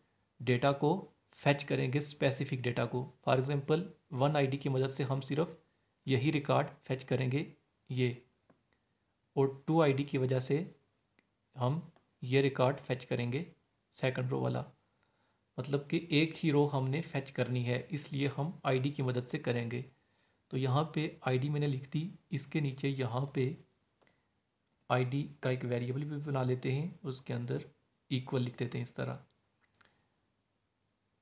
डेटा को फैच करेंगे स्पेसिफिक डेटा को फॉर एग्जांपल वन आईडी की मदद से हम सिर्फ यही रिकॉर्ड फैच करेंगे ये और टू आईडी की वजह से हम ये रिकॉर्ड फैच करेंगे सेकंड रो वाला मतलब कि एक ही रो हमने फैच करनी है इसलिए हम आईडी की मदद से करेंगे तो यहाँ पे आईडी मैंने लिख दी इसके नीचे यहाँ पे id का एक वेरिएबल भी बना लेते हैं उसके अंदर इक्वल लिख देते हैं इस तरह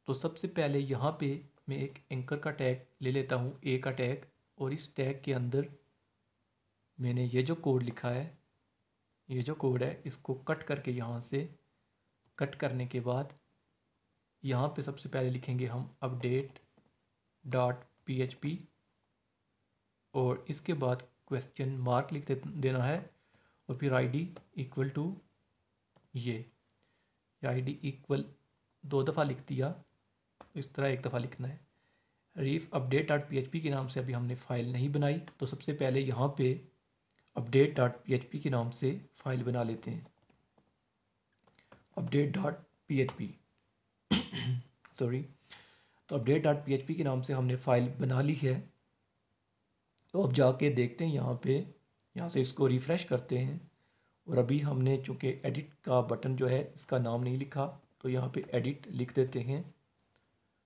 तो सबसे पहले यहाँ पे मैं एक एंकर का टैग ले लेता हूँ ए का टैग और इस टैग के अंदर मैंने ये जो कोड लिखा है ये जो कोड है इसको कट करके यहाँ से कट करने के बाद यहाँ पे सबसे पहले लिखेंगे हम update dot P H P और इसके बाद क्वेश्चन मार्क लिख देना है और फिर आईडी इक्वल टू ये आईडी इक्वल दो दफ़ा लिख दिया तो इस तरह एक दफ़ा लिखना है रीफ अपडेट डॉट पी के नाम से अभी हमने फ़ाइल नहीं बनाई तो सबसे पहले यहाँ पे अपडेट डॉट पी के नाम से फ़ाइल बना लेते हैं अपडेट डॉट पी सॉरी तो अपडेट डॉट पी के नाम से हमने फ़ाइल बना ली है तो अब जाके देखते हैं यहाँ पे यहाँ से इसको रिफ़्रेश करते हैं और अभी हमने चूँकि एडिट का बटन जो है इसका नाम नहीं लिखा तो यहाँ पे एडिट लिख देते हैं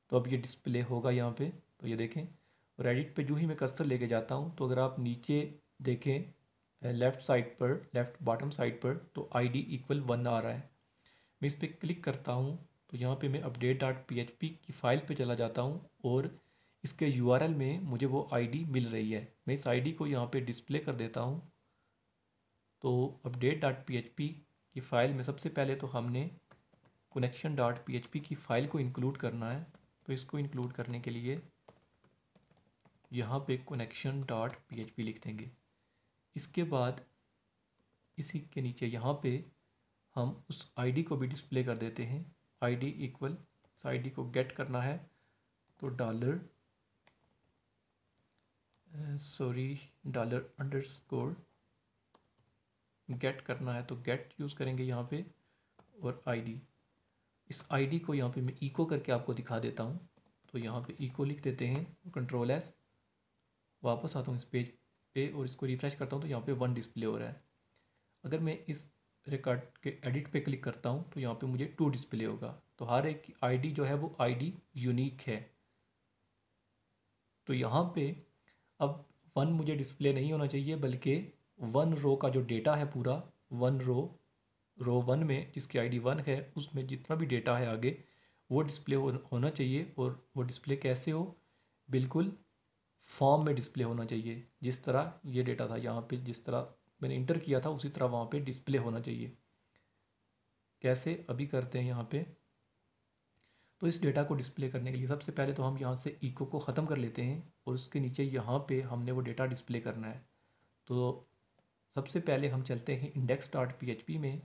तो अब ये डिस्प्ले होगा यहाँ पे तो ये देखें और एडिट पे जो ही मैं कर्सर लेके जाता हूँ तो अगर आप नीचे देखें लेफ़्ट साइड पर लेफ़्ट बॉटम साइड पर तो आई डी इक्वल वन आ रहा है मैं इस पर क्लिक करता हूँ तो यहाँ पे मैं update dot P H P की फ़ाइल पर चला जाता हूँ और इसके यू आर एल में मुझे वो आई डी मिल रही है मैं इस आईडी को यहाँ पे डिस्प्ले कर देता हूँ तो अपडेट डॉट पी की फ़ाइल में सबसे पहले तो हमने कनेक्शन डॉट पी की फ़ाइल को इंक्लूड करना है तो इसको इंक्लूड करने के लिए यहाँ पे कनेक्शन डॉट पी लिख देंगे इसके बाद इसी के नीचे यहाँ पे हम उस आईडी को भी डिस्प्ले कर देते हैं आईडी इक्वल उस आईडी को गेट करना है तो dollar sorry dollar underscore get करना है तो गेट यूज़ करेंगे यहाँ पे और आईडी इस आईडी को यहाँ पे मैं इको करके आपको दिखा देता हूँ तो यहाँ पे इको लिख देते हैं कंट्रोल एस वापस आता हूँ इस पेज पे और इसको रिफ्रेश करता हूँ तो यहाँ पे वन डिस्प्ले हो रहा है अगर मैं इस रिकॉर्ड के एडिट पे क्लिक करता हूँ तो यहाँ पे मुझे टू डिस्प्ले होगा तो हर एक आईडी जो है वो आईडी यूनिक है तो यहाँ पे अब वन मुझे डिस्प्ले नहीं होना चाहिए बल्कि वन रो का जो डेटा है पूरा वन रो रो वन में जिसकी आईडी वन है उसमें जितना भी डेटा है आगे वो डिस्प्ले हो, होना चाहिए और वो डिस्प्ले कैसे हो बिल्कुल फॉर्म में डिस्प्ले होना चाहिए जिस तरह ये डेटा था यहाँ पे जिस तरह मैंने इंटर किया था उसी तरह वहाँ पे डिस्प्ले होना चाहिए कैसे अभी करते हैं यहाँ पे तो इस डेटा को डिस्प्ले करने के लिए सबसे पहले तो हम यहाँ से इको को ख़त्म कर लेते हैं और उसके नीचे यहाँ पे हमने वो डेटा डिस्प्ले करना है तो सबसे पहले हम चलते हैं इंडेक्स डॉट पी में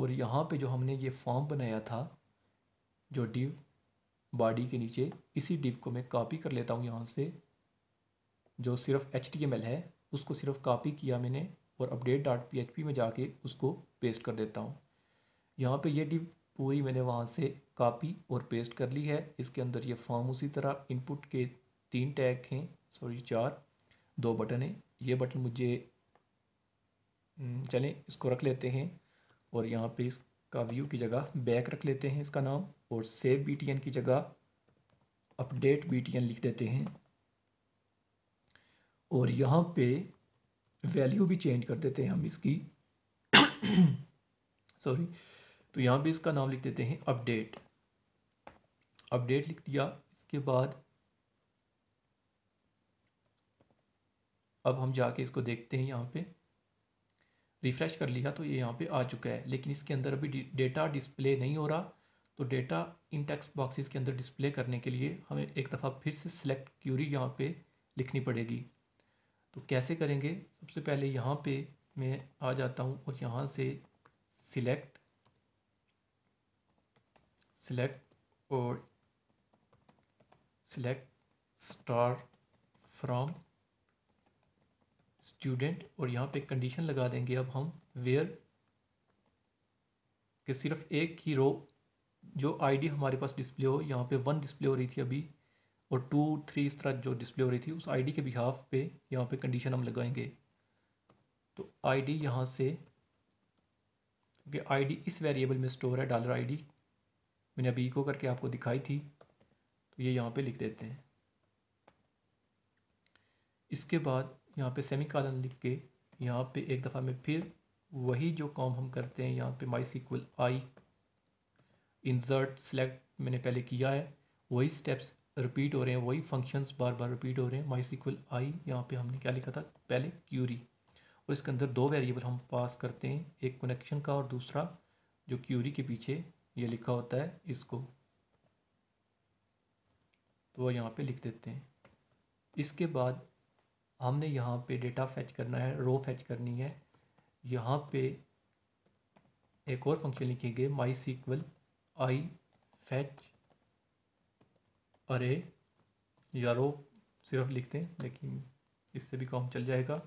और यहाँ पे जो हमने ये फॉर्म बनाया था जो डिव बॉडी के नीचे इसी डिव को मैं कॉपी कर लेता हूँ यहाँ से जो सिर्फ एच है उसको सिर्फ कापी किया मैंने और अपडेट डॉट पी में जाके उसको पेस्ट कर देता हूँ यहाँ पे ये डिव पूरी मैंने वहाँ से कॉपी और पेस्ट कर ली है इसके अंदर ये फॉर्म उसी तरह इनपुट के तीन टैग हैं सॉरी चार दो बटन हैं ये बटन मुझे हम्म, चलें इसको रख लेते हैं और यहाँ पे इसका व्यू की जगह बैक रख लेते हैं इसका नाम और सेव बी की जगह अपडेट बी लिख देते हैं और यहाँ पे वैल्यू भी चेंज कर देते हैं हम इसकी सॉरी तो यहाँ पे इसका नाम लिख देते हैं अपडेट अपडेट लिख दिया इसके बाद अब हम जाके इसको देखते हैं यहाँ पे रिफ़्रेश कर लिया तो ये यहाँ पे आ चुका है लेकिन इसके अंदर अभी डेटा डिस्प्ले नहीं हो रहा तो डेटा इन टेक्स्ट बॉक्सेस के अंदर डिस्प्ले करने के लिए हमें एक दफ़ा फिर से सिलेक्ट क्यूरी यहाँ पे लिखनी पड़ेगी तो कैसे करेंगे सबसे पहले यहाँ पे मैं आ जाता हूँ और यहाँ से select select or select star from student और यहाँ पे कंडीशन लगा देंगे अब हम वेयर कि सिर्फ एक ही रो जो डी हमारे पास डिस्प्ले हो यहाँ पे वन डिस्प्ले हो रही थी अभी और टू थ्री इस तरह जो डिस्प्ले हो रही थी उस आईडी के बिहाफ पे यहाँ पे कंडीशन हम लगाएंगे तो आईडी यहाँ से क्योंकि आईडी इस वेरिएबल में स्टोर है डॉलर आईडी मैंने अभी इको करके आपको दिखाई थी तो ये यहाँ पे लिख देते हैं इसके बाद यहाँ पे सेमी कॉलन लिख के यहाँ पे एक दफ़ा में फिर वही जो काम हम करते हैं यहाँ पे MySQL I insert select मैंने पहले किया है वही स्टेप्स रिपीट हो रहे हैं वही फंक्शंस बार बार रिपीट हो रहे हैं माई सीक्वल आई यहाँ पे हमने क्या लिखा था पहले क्यूरी और इसके अंदर दो वेरिएबल हम पास करते हैं एक कनेक्शन का और दूसरा जो क्यूरी के पीछे ये लिखा होता है इसको तो यहाँ पे लिख देते हैं इसके बाद हमने यहाँ पे डेटा फैच करना है रो फैच करनी है यहाँ पे एक और फंक्शन लिखेंगे माई सीक्वल आई फैच अरे या रो सिर्फ लिखते हैं लेकिन इससे भी काम चल जाएगा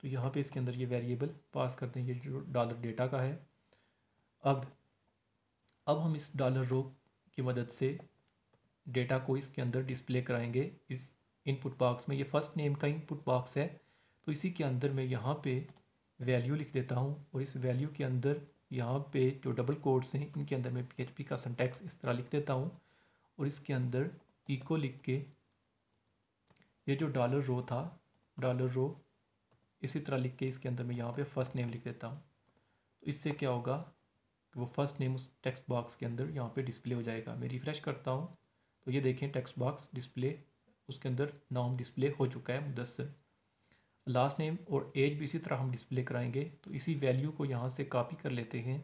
तो यहाँ पे इसके अंदर ये वेरिएबल पास करते हैं ये जो डॉलर डेटा का है अब अब हम इस डॉलर रो की मदद से डेटा को इसके अंदर डिस्प्ले कराएंगे इस इनपुट बॉक्स में ये फर्स्ट नेम का इनपुट बॉक्स है तो इसी के अंदर मैं यहाँ पे वैल्यू लिख देता हूँ और इस वैल्यू के अंदर यहाँ पे जो डबल कोड्स हैं इनके अंदर मैं पी का सेंटेक्स इस तरह लिख देता हूँ और इसके अंदर इको लिख के ये जो डॉलर रो था डॉलर रो इसी तरह लिख के इसके अंदर मैं यहाँ पर फर्स्ट नेम लिख देता हूँ तो इससे क्या होगा वो फर्स्ट नेम उस टेक्स्ट बॉक्स के अंदर यहाँ पे डिस्प्ले हो जाएगा मैं रिफ़्रेश करता हूँ तो ये देखें टेक्स्ट बॉक्स डिस्प्ले उसके अंदर नाम डिस्प्ले हो चुका है मुदसर लास्ट नेम और एज भी इसी तरह हम डिस्प्ले कराएंगे तो इसी वैल्यू को यहाँ से कापी कर लेते हैं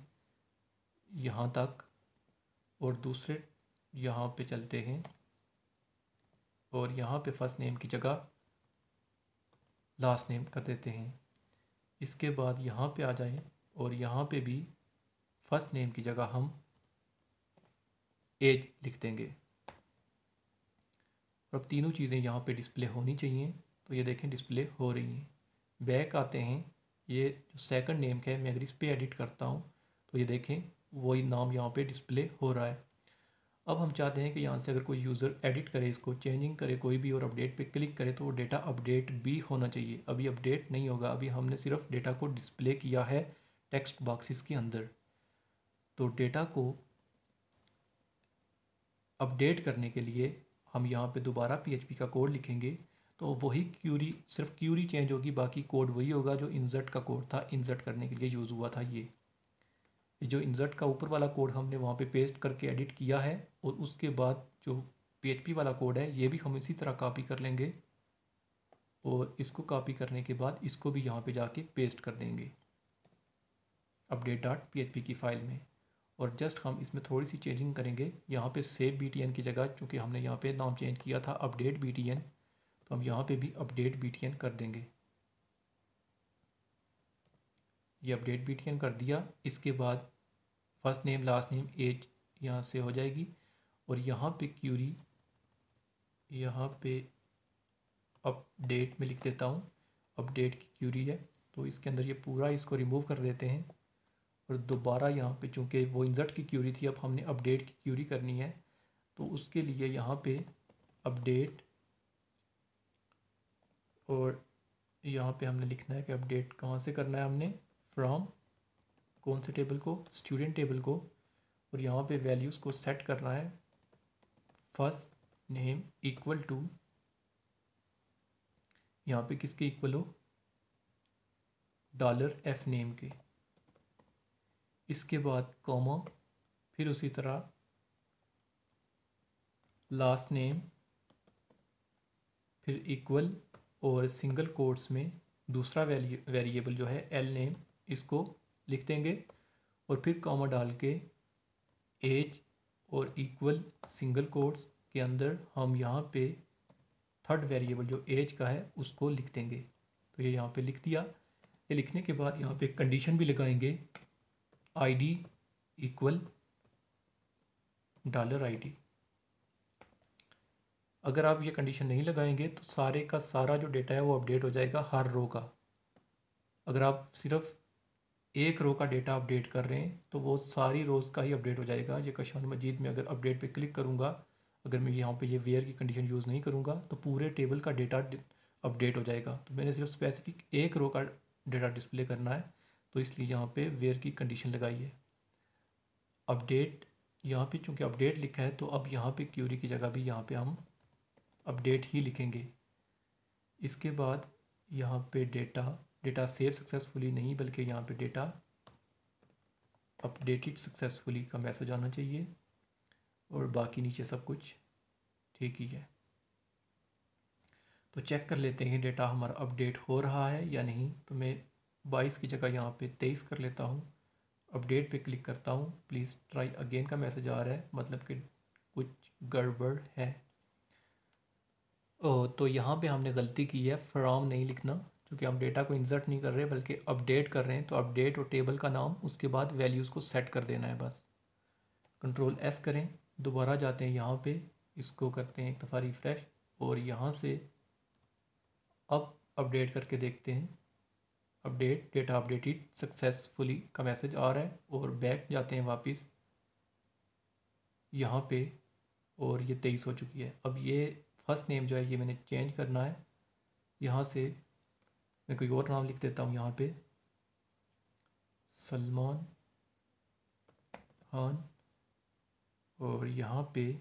यहाँ तक और दूसरे यहाँ पर चलते हैं और यहाँ पर फर्स्ट नेम की जगह लास्ट नेम कर देते हैं इसके बाद यहाँ पे आ जाएं और यहाँ पे भी फर्स्ट नेम की जगह हम एज लिख देंगे अब तीनों चीज़ें यहाँ पे डिस्प्ले होनी चाहिए तो ये देखें डिस्प्ले हो रही हैं बैक आते हैं ये जो सेकंड नेम है मैं अगर इस पर एडिट करता हूँ तो ये देखें वही नाम यहाँ पे डिस्प्ले हो रहा है अब हम चाहते हैं कि यहाँ से अगर कोई यूज़र एडिट करे इसको चेंजिंग करे कोई भी और अपडेट पे क्लिक करे तो वो डेटा अपडेट भी होना चाहिए अभी अपडेट नहीं होगा अभी हमने सिर्फ डेटा को डिस्प्ले किया है टेक्स्ट बॉक्सेस के अंदर तो डेटा को अपडेट करने के लिए हम यहाँ पे दोबारा पीएचपी का कोड लिखेंगे तो वही क्यूरी सिर्फ क्यूरी चेंज होगी बाकी कोड वही होगा जो इन्ज़र्ट का कोड था इन्ज़र्ट करने के लिए यूज़ हुआ था ये जो इन्ज़र्ट का ऊपर वाला कोड हमने वहाँ पे पेस्ट करके एडिट किया है और उसके बाद जो पीएचपी वाला कोड है ये भी हम इसी तरह कापी कर लेंगे और इसको कापी करने के बाद इसको भी यहाँ पर जाके पेस्ट कर देंगे अपडेट डॉट पी की फ़ाइल में और जस्ट हम इसमें थोड़ी सी चेंजिंग करेंगे यहाँ पे सेव बी की जगह चूँकि हमने यहाँ पे नाम चेंज किया था अपडेट बी तो हम यहाँ पे भी अपडेट बी कर देंगे ये अपडेट बी कर दिया इसके बाद first name last name age यहाँ से हो जाएगी और यहाँ पे क्यूरी यहाँ पे अपडेट में लिख देता हूँ अपडेट की क्यूरी है तो इसके अंदर ये पूरा इसको रिमूव कर देते हैं और दोबारा यहाँ पे चूँकि वो इंजर्ट की क्यूरी थी अब हमने अपडेट की क्यूरी करनी है तो उसके लिए यहाँ पे अपडेट और यहाँ पे हमने लिखना है कि अपडेट कहाँ से करना है हमने फ्रॉम कौन से टेबल को स्टूडेंट टेबल को और यहाँ पे वैल्यूज़ को सेट करना है फर्स्ट नेम इक्वल टू यहाँ पे किसके इक्वल हो डॉलर एफ नेम के इसके बाद कॉमा फिर उसी तरह लास्ट नेम फिर इक्वल और सिंगल कोर्स में दूसरा वेरिएबल जो है एल नेम इसको लिख देंगे और फिर कॉमा डाल के एज और इक्वल सिंगल कोर्ट्स के अंदर हम यहाँ पे थर्ड वेरिएबल जो एज का है उसको लिख देंगे तो ये यह यहाँ पे लिख दिया ये लिखने के बाद यहाँ पे कंडीशन भी लगाएंगे I D equal dollar I D अगर आप ये कंडीशन नहीं लगाएंगे तो सारे का सारा जो डेटा है वो अपडेट हो जाएगा हर रो का अगर आप सिर्फ एक रो का डेटा अपडेट कर रहे हैं तो वो सारी रोज़ का ही अपडेट हो जाएगा ये कशान मजीद में अगर अपडेट पे क्लिक करूँगा अगर मैं यहाँ पे ये वेयर की कंडीशन यूज़ नहीं करूँगा तो पूरे टेबल का डेटा अपडेट हो जाएगा तो मैंने सिर्फ स्पेसिफिक एक रो का डेटा डिस्प्ले करना है तो इसलिए यहाँ पे वेयर की कंडीशन लगाई है अपडेट यहाँ पे चूँकि अपडेट लिखा है तो अब यहाँ पे क्यूरी की जगह भी यहाँ पे हम अपडेट ही लिखेंगे इसके बाद यहाँ पे डेटा डेटा सेव सक्सेसफुली नहीं बल्कि यहाँ पे डेटा अपडेटेड सक्सेसफुली का मैसेज आना चाहिए और बाकी नीचे सब कुछ ठीक ही है तो चेक कर लेते हैं डेटा हमारा अपडेट हो रहा है या नहीं तो मैं बाईस की जगह यहाँ पे तेईस कर लेता हूँ अपडेट पे क्लिक करता हूँ प्लीज़ ट्राई अगेन का मैसेज आ रहा है मतलब कि कुछ गड़बड़ है ओ, तो यहाँ पे हमने गलती की है फ्राम नहीं लिखना क्योंकि हम डेटा को इंसर्ट नहीं कर रहे बल्कि अपडेट कर रहे हैं तो अपडेट और टेबल का नाम उसके बाद वैल्यूज़ को सेट कर देना है बस कंट्रोल एस करें दोबारा जाते हैं यहाँ पर इसको करते हैं एक दफ़ा रिफ़्रेश और यहाँ से अब अपडेट करके देखते हैं अपडेट डेटा अपडेटेड सक्सेसफुली का मैसेज आ रहा है और बैक जाते हैं वापस यहाँ पे और ये तेईस हो चुकी है अब ये फर्स्ट नेम जो है ये मैंने चेंज करना है यहाँ से मैं कोई और नाम लिख देता हूँ यहाँ पे सलमान खान और यहाँ पे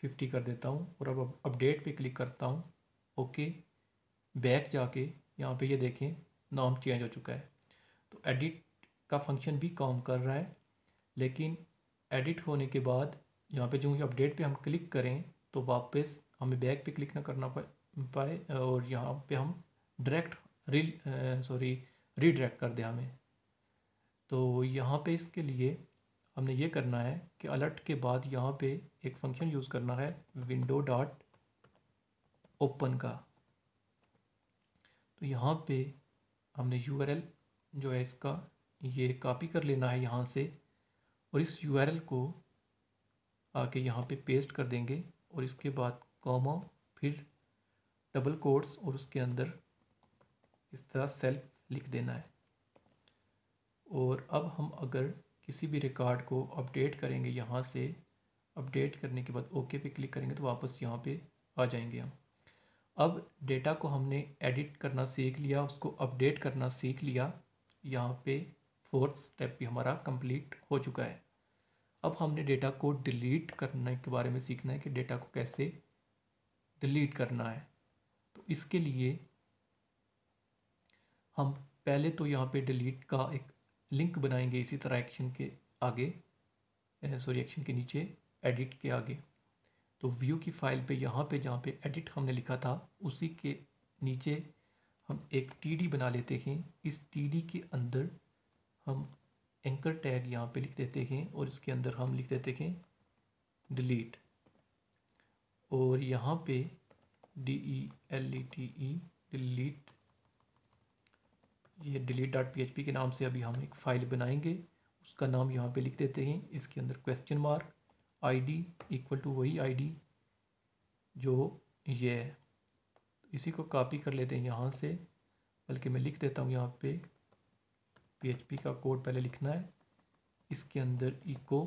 फिफ्टी कर देता हूँ और अब अपडेट पे क्लिक करता हूँ ओके बैक जाके यहाँ पे ये देखें नॉम चेंज हो चुका है तो एडिट का फंक्शन भी काम कर रहा है लेकिन एडिट होने के बाद यहाँ पे जो अपडेट पे हम क्लिक करें तो वापस हमें बैक पे क्लिक ना करना पाए और यहाँ पे हम डायरेक्ट रिल सॉरी रीडायरेक्ट कर दें हमें तो यहाँ पे इसके लिए हमने ये करना है कि अलर्ट के बाद यहाँ पे एक फंक्शन यूज़ करना है विंडो डॉट ओपन का तो यहाँ पे हमने यू जो है इसका ये कॉपी कर लेना है यहाँ से और इस यू को आके यहाँ पे पेस्ट कर देंगे और इसके बाद कॉमा फिर डबल कोड्स और उसके अंदर इस तरह सेल्फ लिख देना है और अब हम अगर किसी भी रिकॉर्ड को अपडेट करेंगे यहाँ से अपडेट करने के बाद ओके पे क्लिक करेंगे तो वापस यहाँ पे आ जाएंगे हम अब डेटा को हमने एडिट करना सीख लिया उसको अपडेट करना सीख लिया यहाँ पे फोर्थ स्टेप भी हमारा कंप्लीट हो चुका है अब हमने डेटा को डिलीट करने के बारे में सीखना है कि डेटा को कैसे डिलीट करना है तो इसके लिए हम पहले तो यहाँ पे डिलीट का एक लिंक बनाएंगे इसी तरह एक्शन के आगे सॉरी एक्शन के नीचे एडिट के आगे तो व्यू की फाइल पे यहाँ पे जहाँ पे एडिट हमने लिखा था उसी के नीचे हम एक टी बना लेते हैं इस टी के अंदर हम एंकर टैग यहाँ पे लिख देते हैं और इसके अंदर हम लिख देते हैं डिलीट और यहाँ पे D E L E T E delete ये डिलीट डॉट पी के नाम से अभी हम एक फ़ाइल बनाएंगे उसका नाम यहाँ पे लिख देते हैं इसके अंदर question mark I D equal to वही आई डी जो ये है इसी को कॉपी कर लेते हैं यहाँ से बल्कि मैं लिख देता हूँ यहाँ पे पी का कोड पहले लिखना है इसके अंदर इको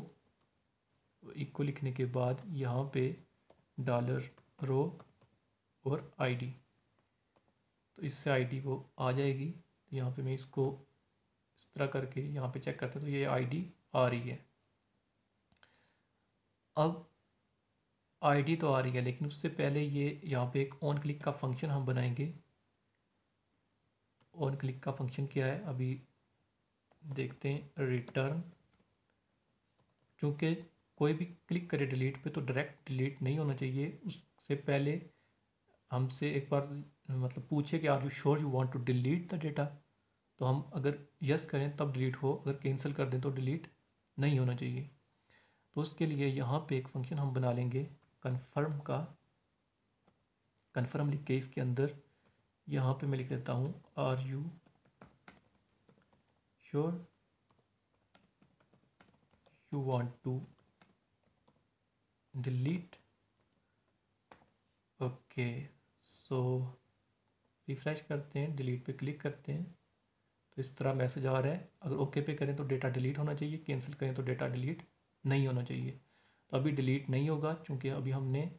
इको लिखने के बाद यहाँ पे डॉलर रो और आईडी तो इससे आईडी वो आ जाएगी यहाँ पे मैं इसको इस तरह करके यहाँ पे चेक करते हैं तो ये आईडी आ रही है अब आईडी तो आ रही है लेकिन उससे पहले ये यहाँ पे एक ऑन क्लिक का फंक्शन हम बनाएंगे ऑन क्लिक का फंक्शन क्या है अभी देखते हैं रिटर्न क्योंकि कोई भी क्लिक करे डिलीट पे तो डायरेक्ट डिलीट नहीं होना चाहिए उससे पहले हमसे एक बार मतलब पूछे कि are you sure you want to delete the data तो हम अगर यस करें तब डिलीट हो अगर कैंसिल कर दें तो डिलीट नहीं होना चाहिए तो उसके लिए यहाँ पे एक फंक्शन हम बना लेंगे कन्फर्म का कन्फर्म लिख के इसके अंदर यहाँ पे मैं लिख देता हूँ are you sure you want to delete okay so refresh करते हैं डिलीट पे क्लिक करते हैं तो इस तरह मैसेज आ रहा है अगर ओके okay पे करें तो डेटा डिलीट होना चाहिए कैंसिल करें तो डेटा डिलीट नहीं होना चाहिए तो अभी डिलीट नहीं होगा क्योंकि अभी हमने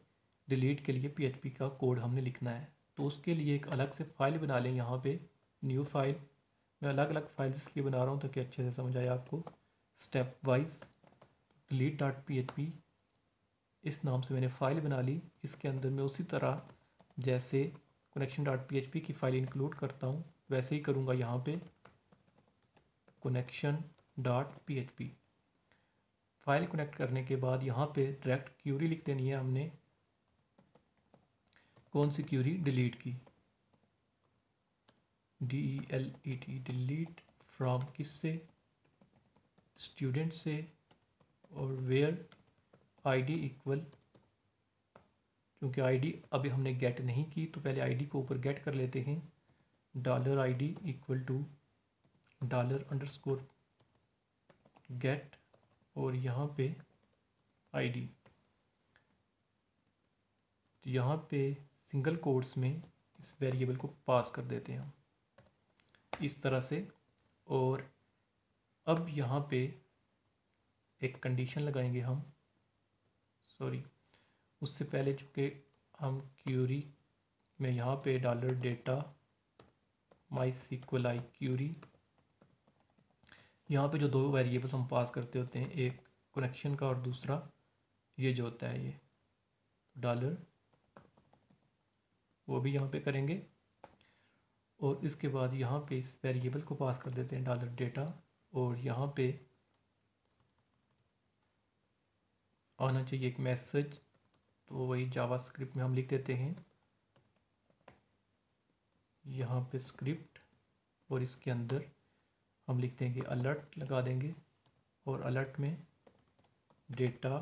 डिलीट के लिए पी का कोड हमने लिखना है तो उसके लिए एक अलग से फाइल बना लें यहाँ पर न्यू फाइल मैं अलग अलग फाइल्स इसलिए बना रहा हूँ ताकि अच्छे से समझ आए आपको step wise delete dot P इस नाम से मैंने फ़ाइल बना ली इसके अंदर मैं उसी तरह जैसे कनेक्शन डॉट पी की फ़ाइल इंक्लूड करता हूँ वैसे ही करूँगा यहाँ पे connection dot p file connect करने के बाद यहाँ पे डायरेक्ट क्यूरी लिख देनी है हमने कौन सी क्यूरी डिलीट की D E L E T delete from किस से स्टूडेंट से और वेयर आईडी इक्वल क्योंकि आईडी अभी हमने गेट नहीं की तो पहले आईडी को ऊपर गेट कर लेते हैं dollar ID equal to dollar underscore get और यहाँ पे आईडी तो यहाँ पे सिंगल कोड्स में इस वेरिएबल को पास कर देते हैं इस तरह से और अब यहाँ पे एक कंडीशन लगाएंगे हम सॉरी उससे पहले चूँकि हम क्यूरी में यहाँ पे dollar data my SQL I query यहाँ पे जो दो वेरिएबल्स हम पास करते होते हैं एक कनेक्शन का और दूसरा ये जो होता है ये डॉलर वो भी यहाँ पे करेंगे और इसके बाद यहाँ पे इस वेरिएबल को पास कर देते हैं डॉलर डेटा और यहाँ पे आना चाहिए एक मैसेज तो वही जावा स्क्रिप्ट में हम लिख देते हैं यहाँ पे स्क्रिप्ट और इसके अंदर हम लिख देंगे अलर्ट लगा देंगे और अलर्ट में डेटा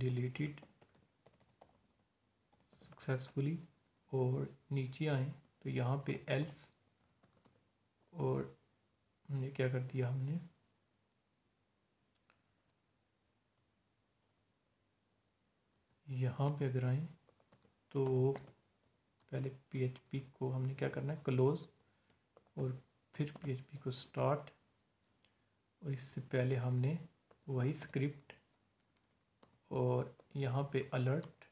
डिलीटेड सक्सेसफुली और नीचे आए तो यहाँ पे एल्स और हमने क्या कर दिया हमने यहाँ पे अगर आए तो पहले पीएचपी को हमने क्या करना है क्लोज और फिर पी को स्टार्ट और इससे पहले हमने वही स्क्रिप्ट और यहाँ पे अलर्ट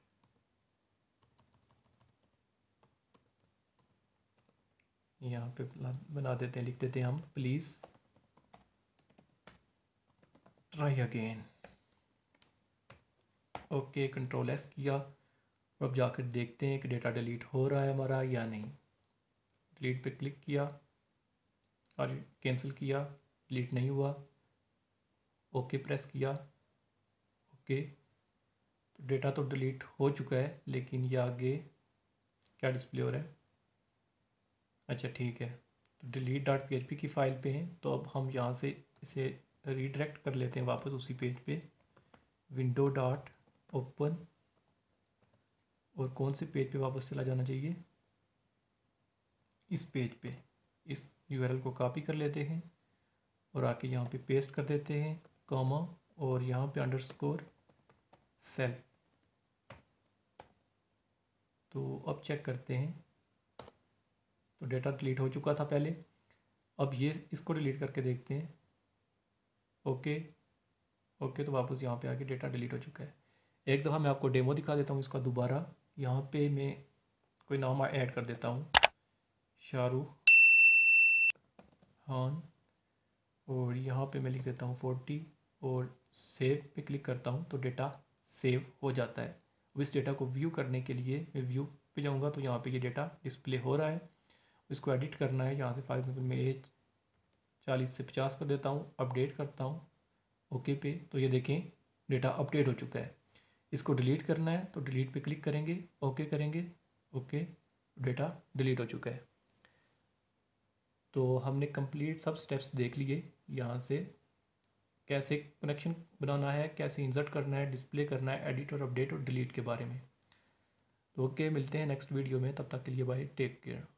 यहाँ पे बना देते हैं लिख देते हैं हम please try again okay control S किया और अब जाकर देखते हैं कि डेटा डिलीट हो रहा है हमारा या नहीं डिलीट पे क्लिक किया और कैंसिल किया डिलीट नहीं हुआ ओके प्रेस किया ओके तो डेटा तो डिलीट हो चुका है लेकिन ये आगे क्या डिस्प्ले हो रहा है अच्छा ठीक है तो डिलीट डॉट पी की फ़ाइल पे हैं तो अब हम यहाँ से इसे रीडायरेक्ट कर लेते हैं वापस उसी पेज पे विंडो डॉट ओपन और कौन से पेज पे वापस चला जाना चाहिए इस पेज पे इस यूआरएल को कॉपी कर लेते हैं और आके यहाँ पे पेस्ट कर देते हैं कॉमा और यहाँ पे अंडरस्कोर सेल तो अब चेक करते हैं तो डेटा डिलीट हो चुका था पहले अब ये इसको डिलीट करके देखते हैं ओके ओके तो वापस यहाँ पे आके डेटा डिलीट हो चुका है एक दफ़ा मैं आपको डेमो दिखा देता हूँ इसका दोबारा यहाँ पे मैं कोई नाम ऐड कर देता हूँ शाहरुख ऑन और यहाँ पे मैं लिख देता हूँ फोर्टी और सेव पे क्लिक करता हूँ तो डेटा सेव हो जाता है इस डेटा को व्यू करने के लिए मैं व्यू पे जाऊँगा तो यहाँ पे ये यह डेटा डिस्प्ले हो रहा है इसको एडिट करना है यहाँ से फॉर एग्जाम्पल मैं एज चालीस से पचास कर देता हूँ अपडेट करता हूँ ओके पे तो ये देखें डेटा अपडेट हो चुका है इसको डिलीट करना है तो डिलीट पे क्लिक करेंगे ओके करेंगे ओके डेटा डिलीट हो चुका है तो हमने कंप्लीट सब स्टेप्स देख लिए यहाँ से कैसे कनेक्शन बनाना है कैसे इंसर्ट करना है डिस्प्ले करना है एडिट और अपडेट और डिलीट के बारे में तो ओके मिलते हैं नेक्स्ट वीडियो में तब तक के लिए बाय टेक केयर